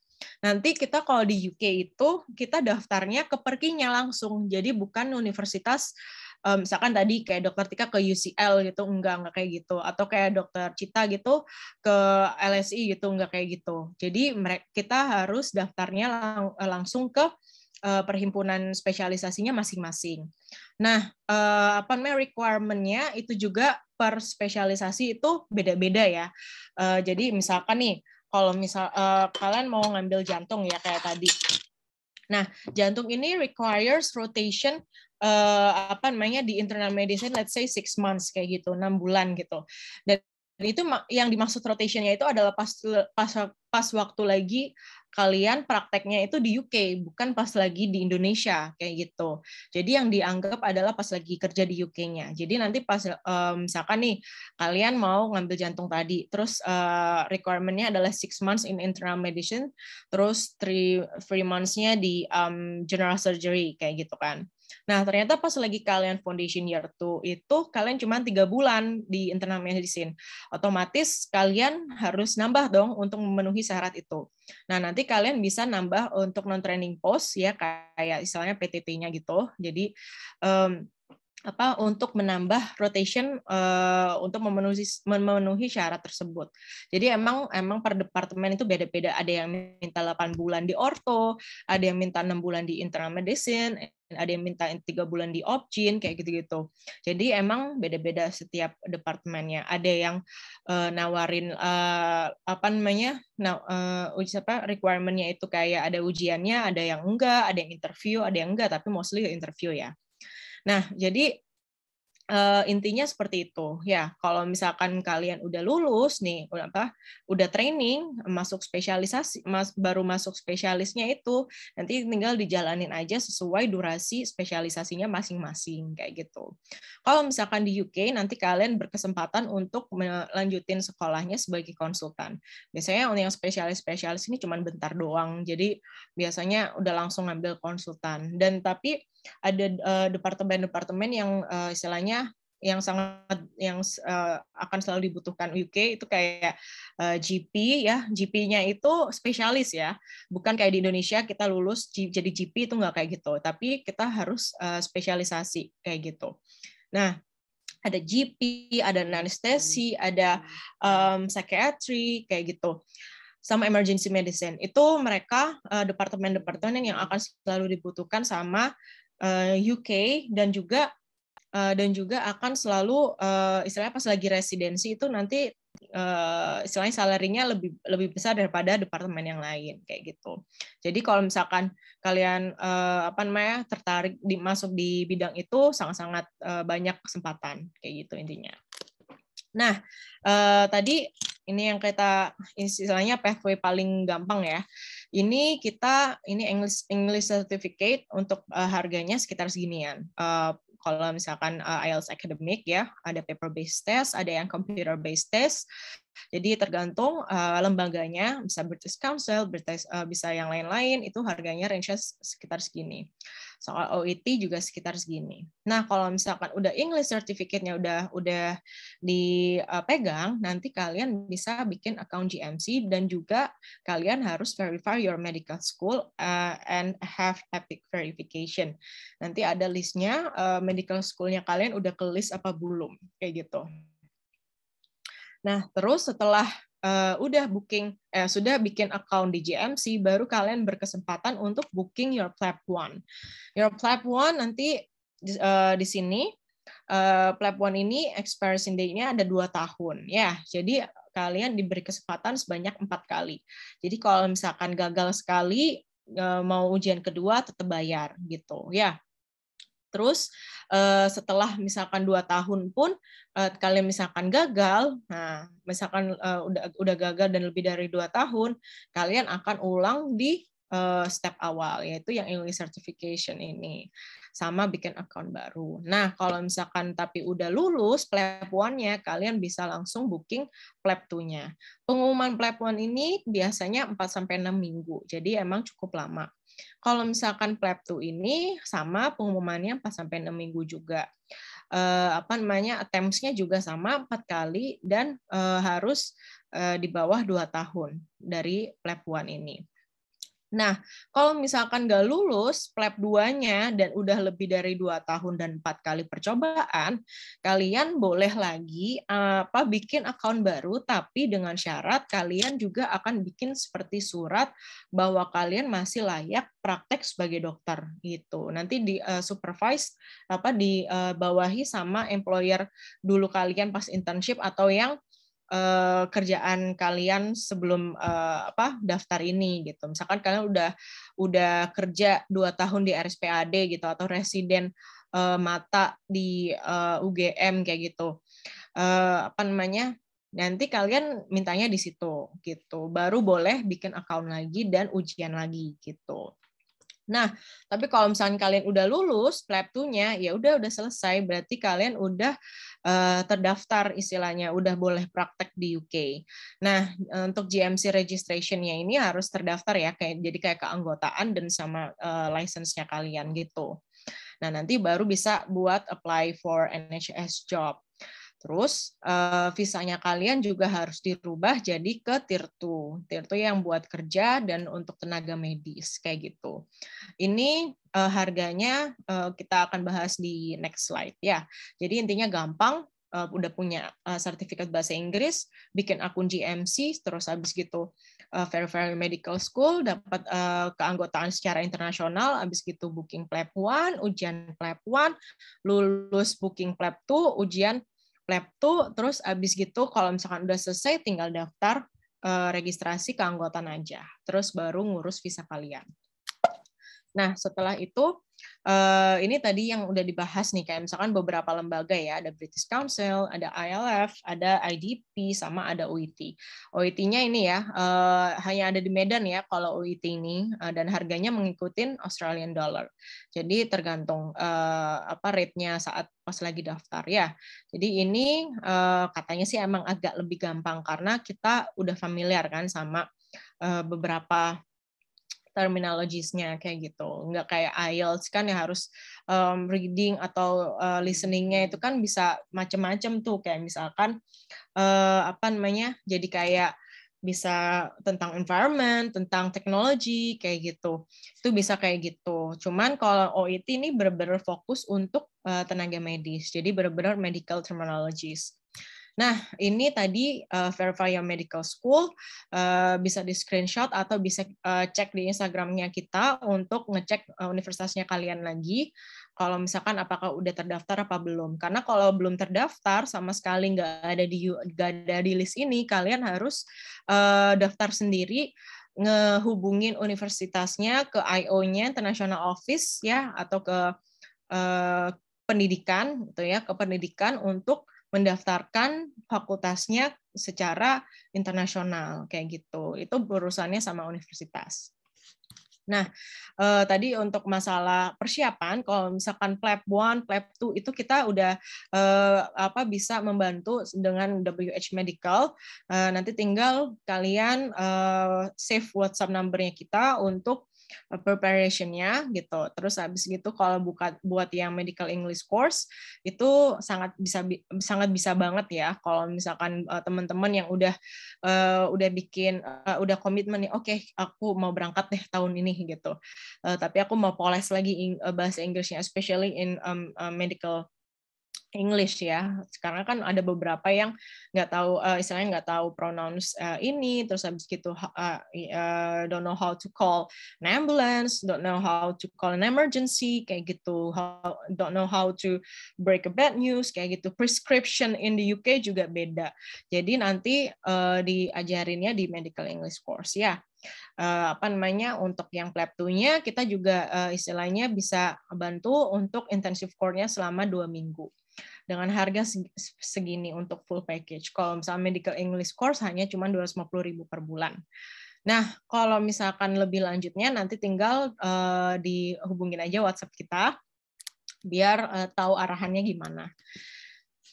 Nanti kita kalau di UK itu kita daftarnya ke perkinya langsung. Jadi bukan universitas um, misalkan tadi kayak dokter Tika ke UCL gitu enggak enggak kayak gitu atau kayak dokter Cita gitu ke LSI gitu enggak kayak gitu jadi mereka kita harus daftarnya lang langsung ke e, perhimpunan spesialisasinya masing-masing nah e, apa namanya requirement-nya itu juga per spesialisasi itu beda-beda ya e, jadi misalkan nih kalau misal kalian mau ngambil jantung ya kayak tadi Nah, jantung ini requires rotation uh, apa namanya di internal medicine let's say six months kayak gitu enam bulan gitu dan itu yang dimaksud rotationnya itu adalah pas pas pas waktu lagi kalian prakteknya itu di UK bukan pas lagi di Indonesia kayak gitu jadi yang dianggap adalah pas lagi kerja di UK-nya jadi nanti pas um, misalkan nih kalian mau ngambil jantung tadi terus uh, requirementnya adalah six months in internal medicine terus three three months-nya di um, general surgery kayak gitu kan Nah, ternyata pas lagi kalian foundation year 2 itu kalian cuma tiga bulan di internal medicine. Otomatis kalian harus nambah dong untuk memenuhi syarat itu. Nah, nanti kalian bisa nambah untuk non-training post ya kayak misalnya PTT-nya gitu. Jadi um, apa untuk menambah rotation uh, untuk memenuhi memenuhi syarat tersebut. Jadi emang emang per departemen itu beda-beda. Ada yang minta 8 bulan di orto, ada yang minta 6 bulan di internal medicine, ada yang minta tiga bulan di opt kayak gitu-gitu. Jadi emang beda-beda setiap departemennya. Ada yang uh, nawarin uh, apa namanya? Nah, uh, uji apa requirement itu kayak ada ujiannya, ada yang enggak, ada yang interview, ada yang enggak, tapi mostly interview ya. Nah, jadi uh, intinya seperti itu ya kalau misalkan kalian udah lulus nih udah apa udah training masuk spesialisasi mas, baru masuk spesialisnya itu nanti tinggal dijalanin aja sesuai durasi spesialisasinya masing-masing kayak gitu kalau misalkan di UK nanti kalian berkesempatan untuk melanjutin sekolahnya sebagai konsultan biasanya yang spesialis spesialis ini cuma bentar doang jadi biasanya udah langsung ambil konsultan dan tapi ada eh, departemen-departemen yang eh, istilahnya yang sangat yang eh, akan selalu dibutuhkan UK itu kayak GP ya GP-nya itu spesialis ya bukan kayak di Indonesia kita lulus jadi GP itu nggak kayak gitu tapi kita harus spesialisasi kayak gitu nah ada GP ada anestesi ada um, psychiatry kayak gitu sama emergency medicine. Itu mereka departemen-departemen yang akan selalu dibutuhkan sama Eh, UK dan juga eh, dan juga akan selalu eh, istilahnya pas lagi residensi itu nanti istilahnya salarinya lebih lebih besar daripada departemen yang lain kayak gitu. Jadi kalau misalkan kalian apa namanya tertarik di, masuk di bidang itu sangat-sangat banyak kesempatan kayak gitu intinya. Nah, tadi ini yang kita istilahnya pathway paling gampang ya. Ini kita ini English English certificate untuk uh, harganya sekitar seginian. Uh, kalau misalkan uh, eh, IELTS academic ya, ada paper based test, ada yang computer based test. Jadi tergantung uh, lembaganya, bisa British Council, British, uh, bisa yang lain-lain, itu harganya range sekitar segini soal OET juga sekitar segini. Nah, kalau misalkan udah English certificate-nya udah udah dipegang, nanti kalian bisa bikin account GMC dan juga kalian harus verify your medical school uh, and have epic verification. Nanti ada listnya uh, medical schoolnya kalian udah ke list apa belum kayak gitu. Nah, terus setelah uh, udah booking eh, sudah bikin account di GMC baru kalian berkesempatan untuk booking your plap one your plap one nanti uh, di sini uh, eh, plap one ini expiration date-nya ada dua tahun ya jadi kalian diberi kesempatan sebanyak empat kali jadi kalau misalkan gagal sekali mau ujian kedua tetap bayar gitu ya terus uh, setelah misalkan dua tahun pun uh, eh, kalian misalkan gagal, nah misalkan uh, udah udah gagal dan lebih dari dua tahun, kalian akan ulang di uh, step awal yaitu yang English certification ini sama bikin account baru. Nah, kalau misalkan tapi udah lulus plep one nya kalian bisa langsung booking plep 2-nya. E Pengumuman plep e one ini biasanya 4 sampai enam minggu. Jadi emang cukup lama. Kalau misalkan PLEB 2 ini sama pengumumannya 4 sampai 6 minggu juga. Eh, apa namanya? attempts-nya juga sama 4 kali dan eh, harus eh, di bawah 2 tahun dari PLEB 1 ini. Nah, kalau misalkan nggak lulus PLEP 2-nya dan udah lebih dari dua tahun dan empat kali percobaan, kalian boleh lagi eh, apa bikin account baru tapi dengan syarat kalian juga akan bikin seperti surat bahwa kalian masih layak praktek sebagai dokter gitu. Nanti di uh, supervise apa di uh, bawahi sama employer dulu kalian pas internship atau yang uh, kerjaan kalian sebelum uh, apa daftar ini gitu. Misalkan kalian udah udah kerja dua tahun di RSPAD gitu atau residen uh, mata di uh, UGM kayak gitu. Uh, apa namanya? Nanti kalian mintanya di situ gitu. Baru boleh bikin account lagi dan ujian lagi gitu. Nah, tapi kalau misalnya kalian udah lulus lab 2-nya, ya udah udah selesai, berarti kalian udah uh, terdaftar istilahnya, udah boleh praktek di UK. Nah, eh, untuk GMC registration-nya ini harus terdaftar ya, kayak jadi kayak keanggotaan dan sama uh, license-nya kalian gitu. Nah, nanti baru bisa buat apply for NHS job. Terus uh, visanya kalian juga harus dirubah jadi ke TIRTU. TIRTU yang buat kerja dan untuk tenaga medis kayak gitu. Ini uh, harganya uh, kita akan bahas di next slide ya. Jadi intinya gampang uh, udah punya uh, sertifikat bahasa Inggris, bikin akun GMC, terus habis gitu uh, Fairfair Medical School, dapat uh, keanggotaan secara internasional, habis gitu booking plep 1, ujian plep 1, lulus booking plep 2, ujian lab tuh terus abis gitu kalau misalkan udah selesai tinggal daftar uh, registrasi keanggotaan aja terus baru ngurus visa kalian nah setelah itu uh, ini tadi yang udah dibahas nih kayak misalkan beberapa lembaga ya ada British Council, ada ILF, ada IDP, sama ada OIT. OIT-nya ini ya uh, hanya ada di Medan ya kalau OIT ini uh, dan harganya mengikuti Australian dollar. Jadi tergantung uh, apa rate-nya saat pas lagi daftar ya. Jadi ini uh, katanya sih emang agak lebih gampang karena kita udah familiar kan sama beberapa Terminologisnya kayak gitu nggak kayak IELTS kan ya harus um, reading atau uh, listeningnya itu kan bisa macam-macam tuh kayak misalkan uh, apa namanya jadi kayak bisa tentang environment, tentang teknologi kayak gitu. Itu bisa kayak gitu. Cuman kalau OIT ini benar-benar fokus untuk uh, tenaga medis. Jadi benar-benar medical terminologies Nah, ini tadi uh, Verify Your Medical School uh, bisa di screenshot atau bisa uh, cek di Instagramnya kita untuk ngecek uh, universitasnya kalian lagi. Kalau misalkan apakah udah terdaftar apa belum? Karena kalau belum terdaftar sama sekali nggak ada di nggak ada di list ini, kalian harus uh, daftar sendiri ngehubungin universitasnya ke IO-nya International Office ya atau ke eh, pendidikan gitu ya ke pendidikan untuk mendaftarkan fakultasnya secara internasional kayak gitu. Itu urusannya sama universitas. Nah, eh, tadi untuk masalah persiapan, kalau misalkan PLAB 1, PLAB 2 itu kita udah eh, apa bisa membantu dengan WH Medical. Eh, nanti tinggal kalian eh, save WhatsApp numbernya kita untuk preparationnya gitu. Terus habis gitu kalau buka buat yang medical English course itu sangat bisa sangat bisa banget ya kalau misalkan uh, teman-teman yang udah uh, udah bikin uh, udah komitmen nih, oke okay, aku mau berangkat deh tahun ini gitu. Uh, tapi aku mau poles lagi in, uh, bahasa Inggrisnya, especially in um, uh, medical English ya. Sekarang kan ada beberapa yang nggak tahu uh, istilahnya nggak tahu pronouns uh, ini, terus habis gitu uh, uh, don't know how to call an ambulance, don't know how to call an emergency kayak gitu, how, don't know how to break a bad news kayak gitu. Prescription in the UK juga beda. Jadi nanti uh, diajarinnya di medical English course ya. Uh, apa namanya untuk yang pleb kita juga uh, istilahnya bisa bantu untuk intensive core-nya selama dua minggu dengan harga segini untuk full package. Kalau misalnya medical English course hanya cuma 250.000 per bulan. Nah, kalau misalkan lebih lanjutnya nanti tinggal uh, dihubungin aja WhatsApp kita biar uh, tahu arahannya gimana.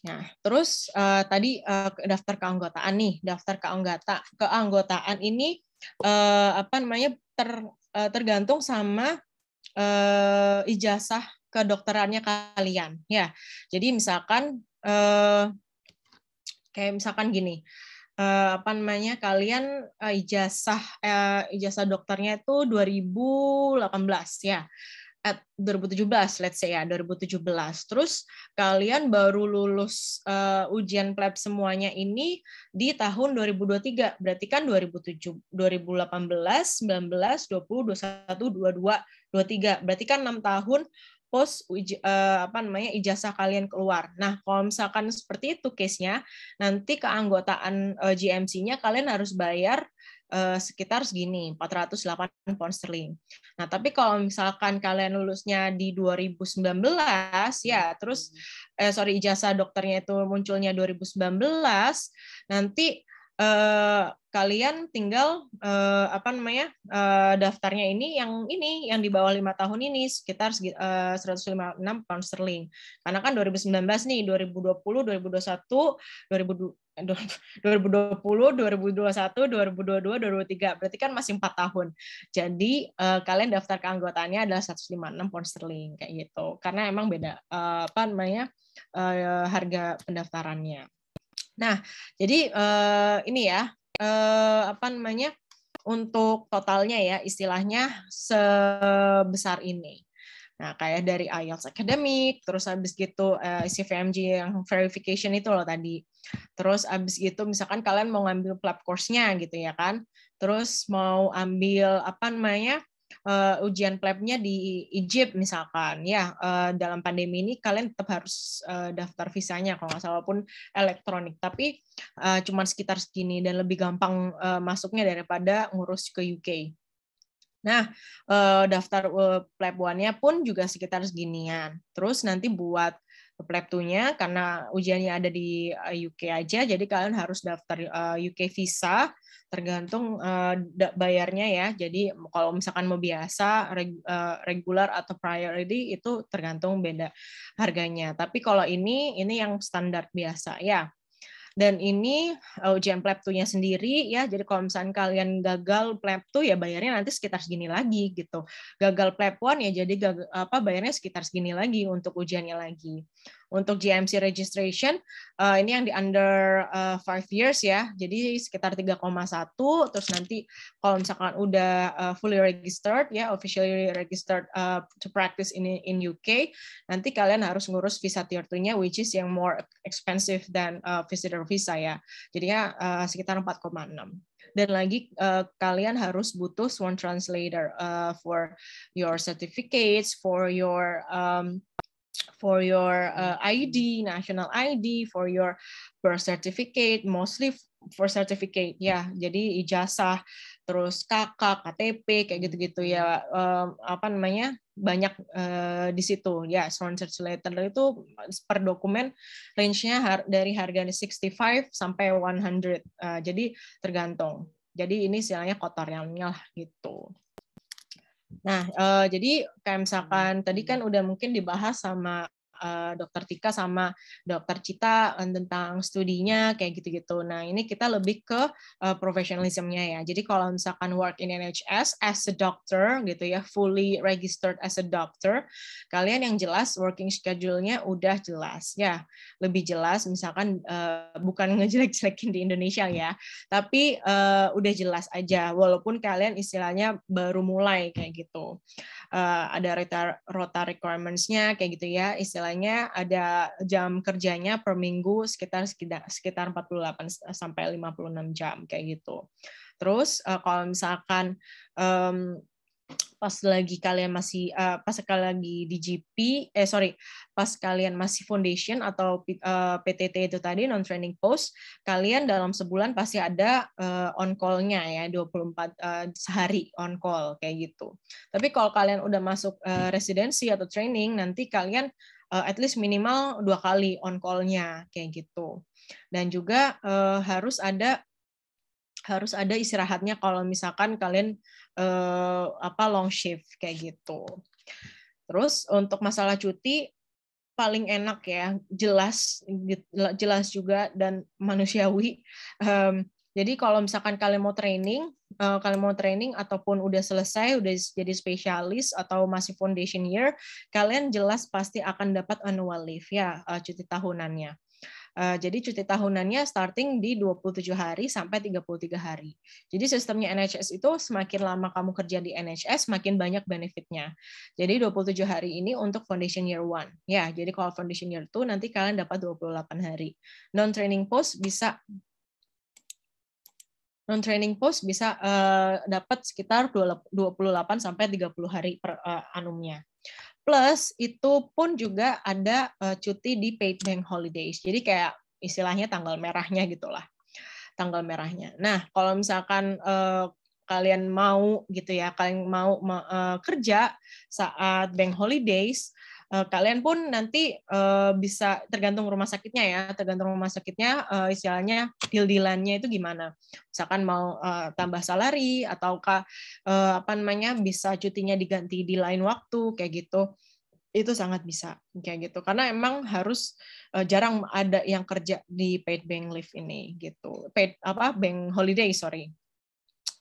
Nah, terus uh, tadi uh, daftar keanggotaan nih, daftar keanggota keanggotaan ini uh, apa namanya ter, uh, tergantung sama uh, ijazah kedokterannya kalian ya. Jadi misalkan eh, kayak misalkan gini eh, apa namanya kalian eh, ijazah eh, ijazah dokternya itu 2018 ya at 2017 let's say ya 2017 terus kalian baru lulus uh, ujian pleb semuanya ini di tahun 2023 berarti kan 2007 2018 19 20 21 22 23 berarti kan 6 tahun post uh, apa namanya ijazah kalian keluar. Nah, kalau misalkan seperti itu case-nya, nanti keanggotaan uh, eh, GMC-nya kalian harus bayar uh, sekitar segini, 408 pound sterling. Nah, tapi kalau misalkan kalian lulusnya di 2019 ya, hmm. terus eh sorry ijazah dokternya itu munculnya 2019, nanti eh, kalian tinggal eh, apa namanya eh, daftarnya ini yang ini yang di bawah lima tahun ini sekitar eh, 156 pound sterling karena kan 2019 nih 2020 2021 2020 2020, 2021, 2022, 2023. Berarti kan masih empat tahun. Jadi eh, kalian daftar keanggotaannya adalah 156 pound sterling kayak gitu. Karena emang beda eh, apa namanya eh, harga pendaftarannya. Nah, jadi uh, ini ya uh, apa namanya untuk totalnya ya istilahnya sebesar ini. Nah, kayak dari IELTS Academic, terus habis gitu uh, eh, CVMG yang verification itu loh tadi. Terus habis gitu misalkan kalian mau ngambil club course-nya gitu ya kan. Terus mau ambil apa namanya? uh, ujian plebnya di Egypt misalkan ya uh, dalam pandemi ini kalian tetap harus uh, daftar visanya kalau nggak salah pun elektronik tapi uh, cuma sekitar segini dan lebih gampang uh, masuknya daripada ngurus ke UK. Nah, daftar uh, pleb pun juga sekitar seginian. Terus nanti buat Pleptunya karena ujiannya ada di eh, UK aja, jadi kalian harus daftar eh, UK visa, tergantung eh, bayarnya ya. Jadi kalau misalkan mau biasa, regular atau priority itu tergantung beda harganya. Tapi kalau ini ini yang standar biasa ya. Dan ini eh, ujian ujian nya sendiri ya. Jadi kalau misalnya kalian gagal tuh ya bayarnya nanti sekitar segini lagi gitu. Gagal plep one ya jadi gagal, apa bayarnya sekitar segini lagi untuk ujiannya lagi untuk GMC registration uh, ini yang di under uh, five years ya jadi sekitar 3,1 terus nanti kalau misalkan udah uh, fully registered ya officially registered uh, to practice in in UK nanti kalian harus ngurus visa tier 2-nya which is yang more expensive than uh, visitor visa ya jadinya uh, sekitar 4,6 dan lagi uh, kalian harus butuh one translator uh, for your certificates for your um, for your uh, mm-hmm. ID, national ID, for your birth certificate, mostly for certificate ya. Jadi ijazah, terus kakak, KTP kayak gitu-gitu ya. Um, apa namanya? banyak uh, di situ ya. Sworn circulator itu per dokumen range-nya har dari harga 65 sampai 100. Uh, eh, jadi tergantung. Jadi ini istilahnya kotorannya lah gitu. Nah, uh, jadi kayak misalkan tadi hmm. kan udah mungkin dibahas sama Eh, dokter Tika sama dokter Cita eh, tentang studinya kayak gitu-gitu. Nah ini kita lebih ke uh, professionalismnya ya. Jadi kalau misalkan work in NHS as a doctor gitu ya, fully registered as a doctor, kalian yang jelas working schedule-nya udah jelas ya, lebih jelas. Misalkan uh, bukan ngejelek-jelekin di Indonesia ya, tapi uh, udah jelas aja. Walaupun kalian istilahnya baru mulai kayak gitu uh, ada rota, rota requirements-nya kayak gitu ya. Istilahnya ada jam kerjanya per minggu sekitar sekitar 48 sampai 56 jam kayak gitu. Terus uh, kalau misalkan um, pas lagi kalian masih uh, pas kalian lagi di GP eh sorry pas kalian masih foundation atau uh, eh, PTT itu tadi non training post kalian dalam sebulan pasti ada uh, eh, on call-nya ya 24 uh, sehari on call kayak gitu. Tapi kalau kalian udah masuk uh, residensi atau training nanti kalian uh, at least minimal dua kali on call-nya kayak gitu. Dan juga uh, harus ada harus ada istirahatnya kalau misalkan kalian eh, apa long shift kayak gitu. Terus untuk masalah cuti paling enak ya, jelas jelas juga dan manusiawi. Um, jadi kalau misalkan kalian mau training, uh, kalian mau training ataupun udah selesai, udah jadi spesialis atau masih foundation year, kalian jelas pasti akan dapat annual leave ya uh, cuti tahunannya. Eh, jadi cuti tahunannya starting di 27 hari sampai 33 hari. Jadi sistemnya NHS itu semakin lama kamu kerja di NHS makin banyak benefitnya. Jadi 27 hari ini untuk foundation year one. Ya, jadi kalau foundation year 2 nanti kalian dapat 28 hari. Non training post bisa non training post bisa uh, dapat sekitar 28 sampai 30 hari per uh, eh, anumnya. Plus itu pun juga ada uh, cuti di paid bank holidays. Jadi kayak istilahnya tanggal merahnya gitulah. Tanggal merahnya. Nah, kalau misalkan uh, kalian mau gitu ya, kalian mau uh, kerja saat bank holidays, uh, kalian pun nanti uh, bisa tergantung rumah sakitnya ya, tergantung rumah sakitnya uh, istilahnya deal-dealannya itu gimana. Misalkan mau uh, tambah salari ataukah uh, apa namanya bisa cutinya diganti di lain waktu kayak gitu. Itu sangat bisa kayak gitu. Karena emang harus uh, jarang ada yang kerja di paid bank leave ini gitu. Paid apa bank holiday, sorry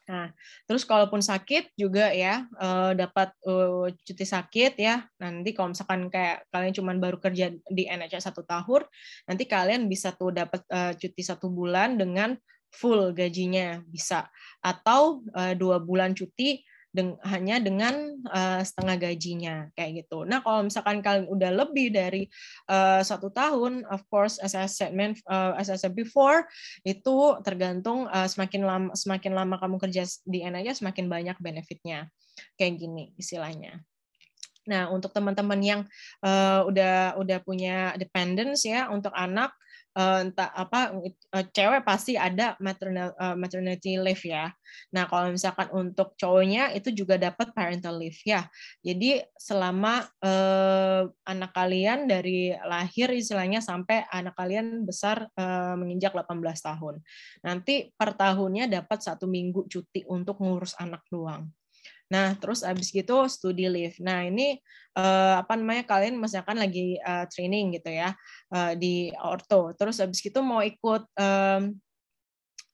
Nah, terus kalaupun sakit juga ya eh, dapat eh, cuti sakit ya. Nanti kalau misalkan kayak kalian cuma baru kerja di NHS satu tahun, nanti kalian bisa tuh dapat eh, cuti satu bulan dengan full gajinya bisa atau dua bulan cuti deng hanya dengan uh, setengah gajinya kayak gitu. Nah kalau misalkan kalian udah lebih dari uh, satu tahun, of course as I said, man, uh, as I said before itu tergantung uh, semakin lama semakin lama kamu kerja di NIA semakin banyak benefitnya kayak gini istilahnya. Nah untuk teman-teman yang uh, udah udah punya dependence ya untuk anak uh, entah apa uh, cewek pasti ada maternal uh, maternity leave ya. Nah, kalau misalkan untuk cowoknya itu juga dapat parental leave ya. Jadi selama uh, anak kalian dari lahir istilahnya sampai anak kalian besar uh, menginjak 18 tahun. Nanti per tahunnya dapat satu minggu cuti untuk ngurus anak doang. Nah, terus abis gitu studi leave. Nah, ini uh, apa namanya kalian misalkan lagi uh, training gitu ya uh, di orto. Terus abis gitu mau ikut um,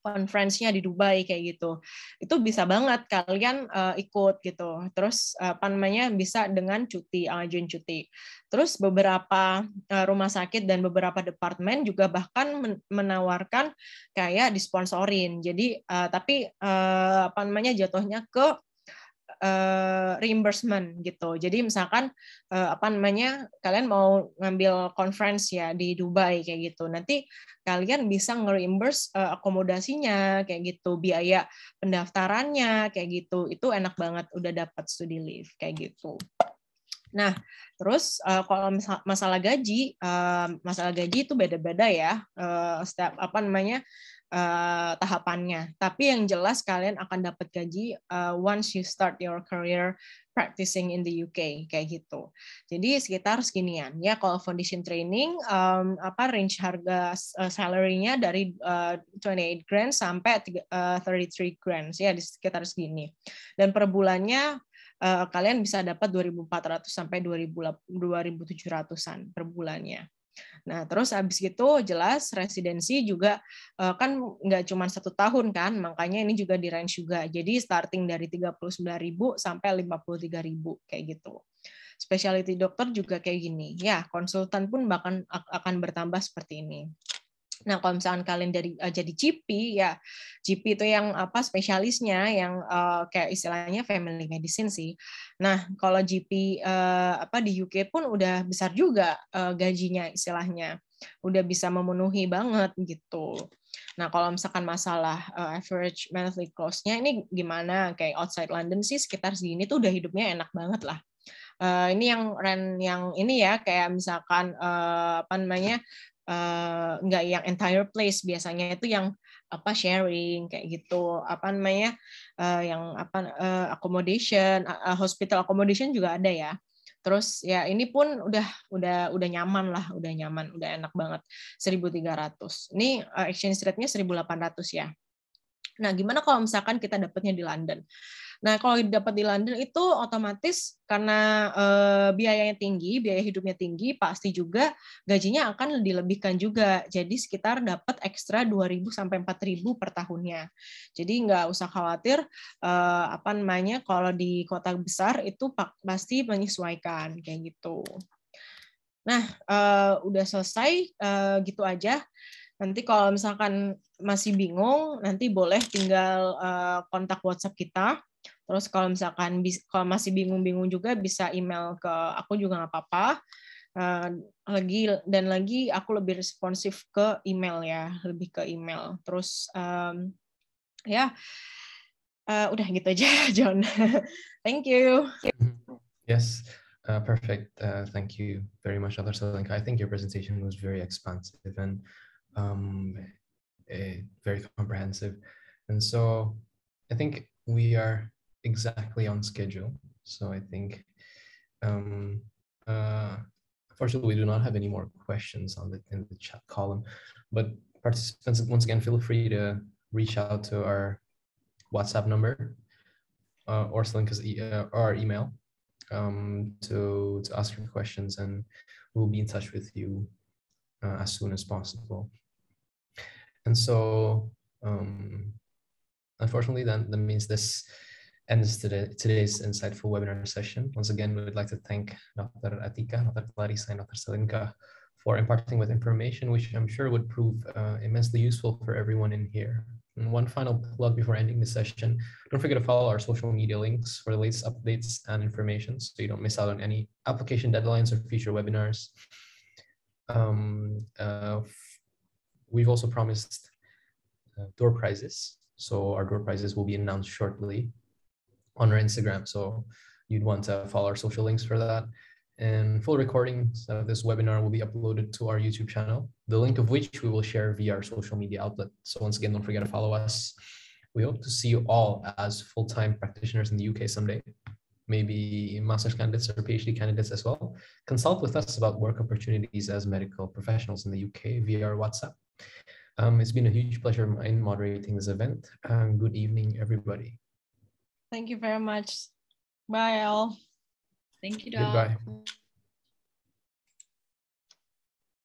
conference-nya di Dubai kayak gitu. Itu bisa banget kalian uh, ikut gitu. Terus uh, apa namanya bisa dengan cuti, ajuin cuti. Terus beberapa uh, rumah sakit dan beberapa departemen juga bahkan menawarkan kayak disponsorin. Jadi uh, tapi uh, apa namanya jatuhnya ke uh, reimbursement gitu. Jadi misalkan uh, apa namanya kalian mau ngambil conference ya di Dubai kayak gitu. Nanti kalian bisa nge-reimburse uh, akomodasinya kayak gitu, biaya pendaftarannya kayak gitu. Itu enak banget udah dapat studi leave kayak gitu. Nah, terus uh, kalau masalah gaji, uh, masalah gaji itu beda-beda ya. Uh, setiap apa namanya uh, tahapannya. Tapi yang jelas kalian akan dapat gaji uh, once you start your career practicing in the UK kayak gitu. Jadi sekitar seginian ya kalau foundation training um, apa range harga uh, salary-nya dari uh, 28 grand sampai uh, 33 grand ya di sekitar segini. Dan per bulannya uh, kalian bisa dapat 2.400 sampai 2.700-an per bulannya. Nah, terus habis gitu jelas residensi juga eh, kan nggak cuma satu tahun kan, makanya ini juga di range juga. Jadi starting dari 39.000 sampai 53.000 kayak gitu. Specialty dokter juga kayak gini. Ya, konsultan pun bahkan akan bertambah seperti ini. Nah, kalau misalkan kalian dari uh, jadi GP ya, GP itu yang apa spesialisnya yang uh, kayak istilahnya family medicine sih. Nah, kalau GP uh, eh, apa di UK pun udah besar juga uh, gajinya istilahnya. Udah bisa memenuhi banget gitu. Nah, kalau misalkan masalah uh, average monthly cost-nya ini gimana? Kayak outside London sih sekitar segini tuh udah hidupnya enak banget lah. Uh, ini yang rent yang ini ya kayak misalkan uh, apa namanya Eh, nggak uh, yang entire place biasanya itu yang apa sharing kayak gitu apa namanya uh, yang apa uh, accommodation uh, hospital accommodation juga ada ya terus ya ini pun udah udah udah nyaman lah udah nyaman udah enak banget 1300 ini uh, exchange rate-nya 1800 ya nah gimana kalau misalkan kita dapatnya di London Nah, kalau dapat di London itu otomatis karena eh, biayanya tinggi, biaya hidupnya tinggi, pasti juga gajinya akan dilebihkan juga. Jadi sekitar dapat ekstra 2.000 sampai 4.000 per tahunnya. Jadi nggak usah khawatir eh, apa namanya kalau di kota besar itu pasti menyesuaikan kayak gitu. Nah, eh, udah selesai eh, gitu aja. Nanti kalau misalkan masih bingung, nanti boleh tinggal uh, kontak WhatsApp kita. Terus kalau misalkan kalau masih bingung-bingung juga bisa email ke aku juga nggak apa-apa. Uh, lagi dan lagi aku lebih responsif ke email ya, lebih ke email. Terus um, ya uh, udah gitu aja John. Thank you. Mm-hmm.
Yes. Uh, perfect. Uh, thank you very much, Dr. I think your presentation was very expansive and um, uh, very comprehensive. And so I think we are exactly on schedule. So I think, um, uh, fortunately, we do not have any more questions on the in the chat column. But participants, once again, feel free to reach out to our WhatsApp number uh, or Slinka's e- uh, email um, to to ask your questions, and we'll be in touch with you uh, as soon as possible. And so, um, unfortunately, then that means this ends today, today's insightful webinar session. Once again, we would like to thank Dr. Atika, Dr. Clarissa, and Dr. Selinka for imparting with information, which I'm sure would prove uh, immensely useful for everyone in here. And one final plug before ending the session, don't forget to follow our social media links for the latest updates and information so you don't miss out on any application deadlines or future webinars. Um, uh, we've also promised uh, door prizes. So our door prizes will be announced shortly on our Instagram. So you'd want to follow our social links for that. And full recordings of this webinar will be uploaded to our YouTube channel, the link of which we will share via our social media outlet. So once again, don't forget to follow us. We hope to see you all as full-time practitioners in the UK someday, maybe master's candidates or PhD candidates as well. Consult with us about work opportunities as medical professionals in the UK via our WhatsApp. Um, it's been a huge pleasure in moderating this event. Um, good evening, everybody. Thank
you very much. Bye, all. Thank you, Dal.
Goodbye.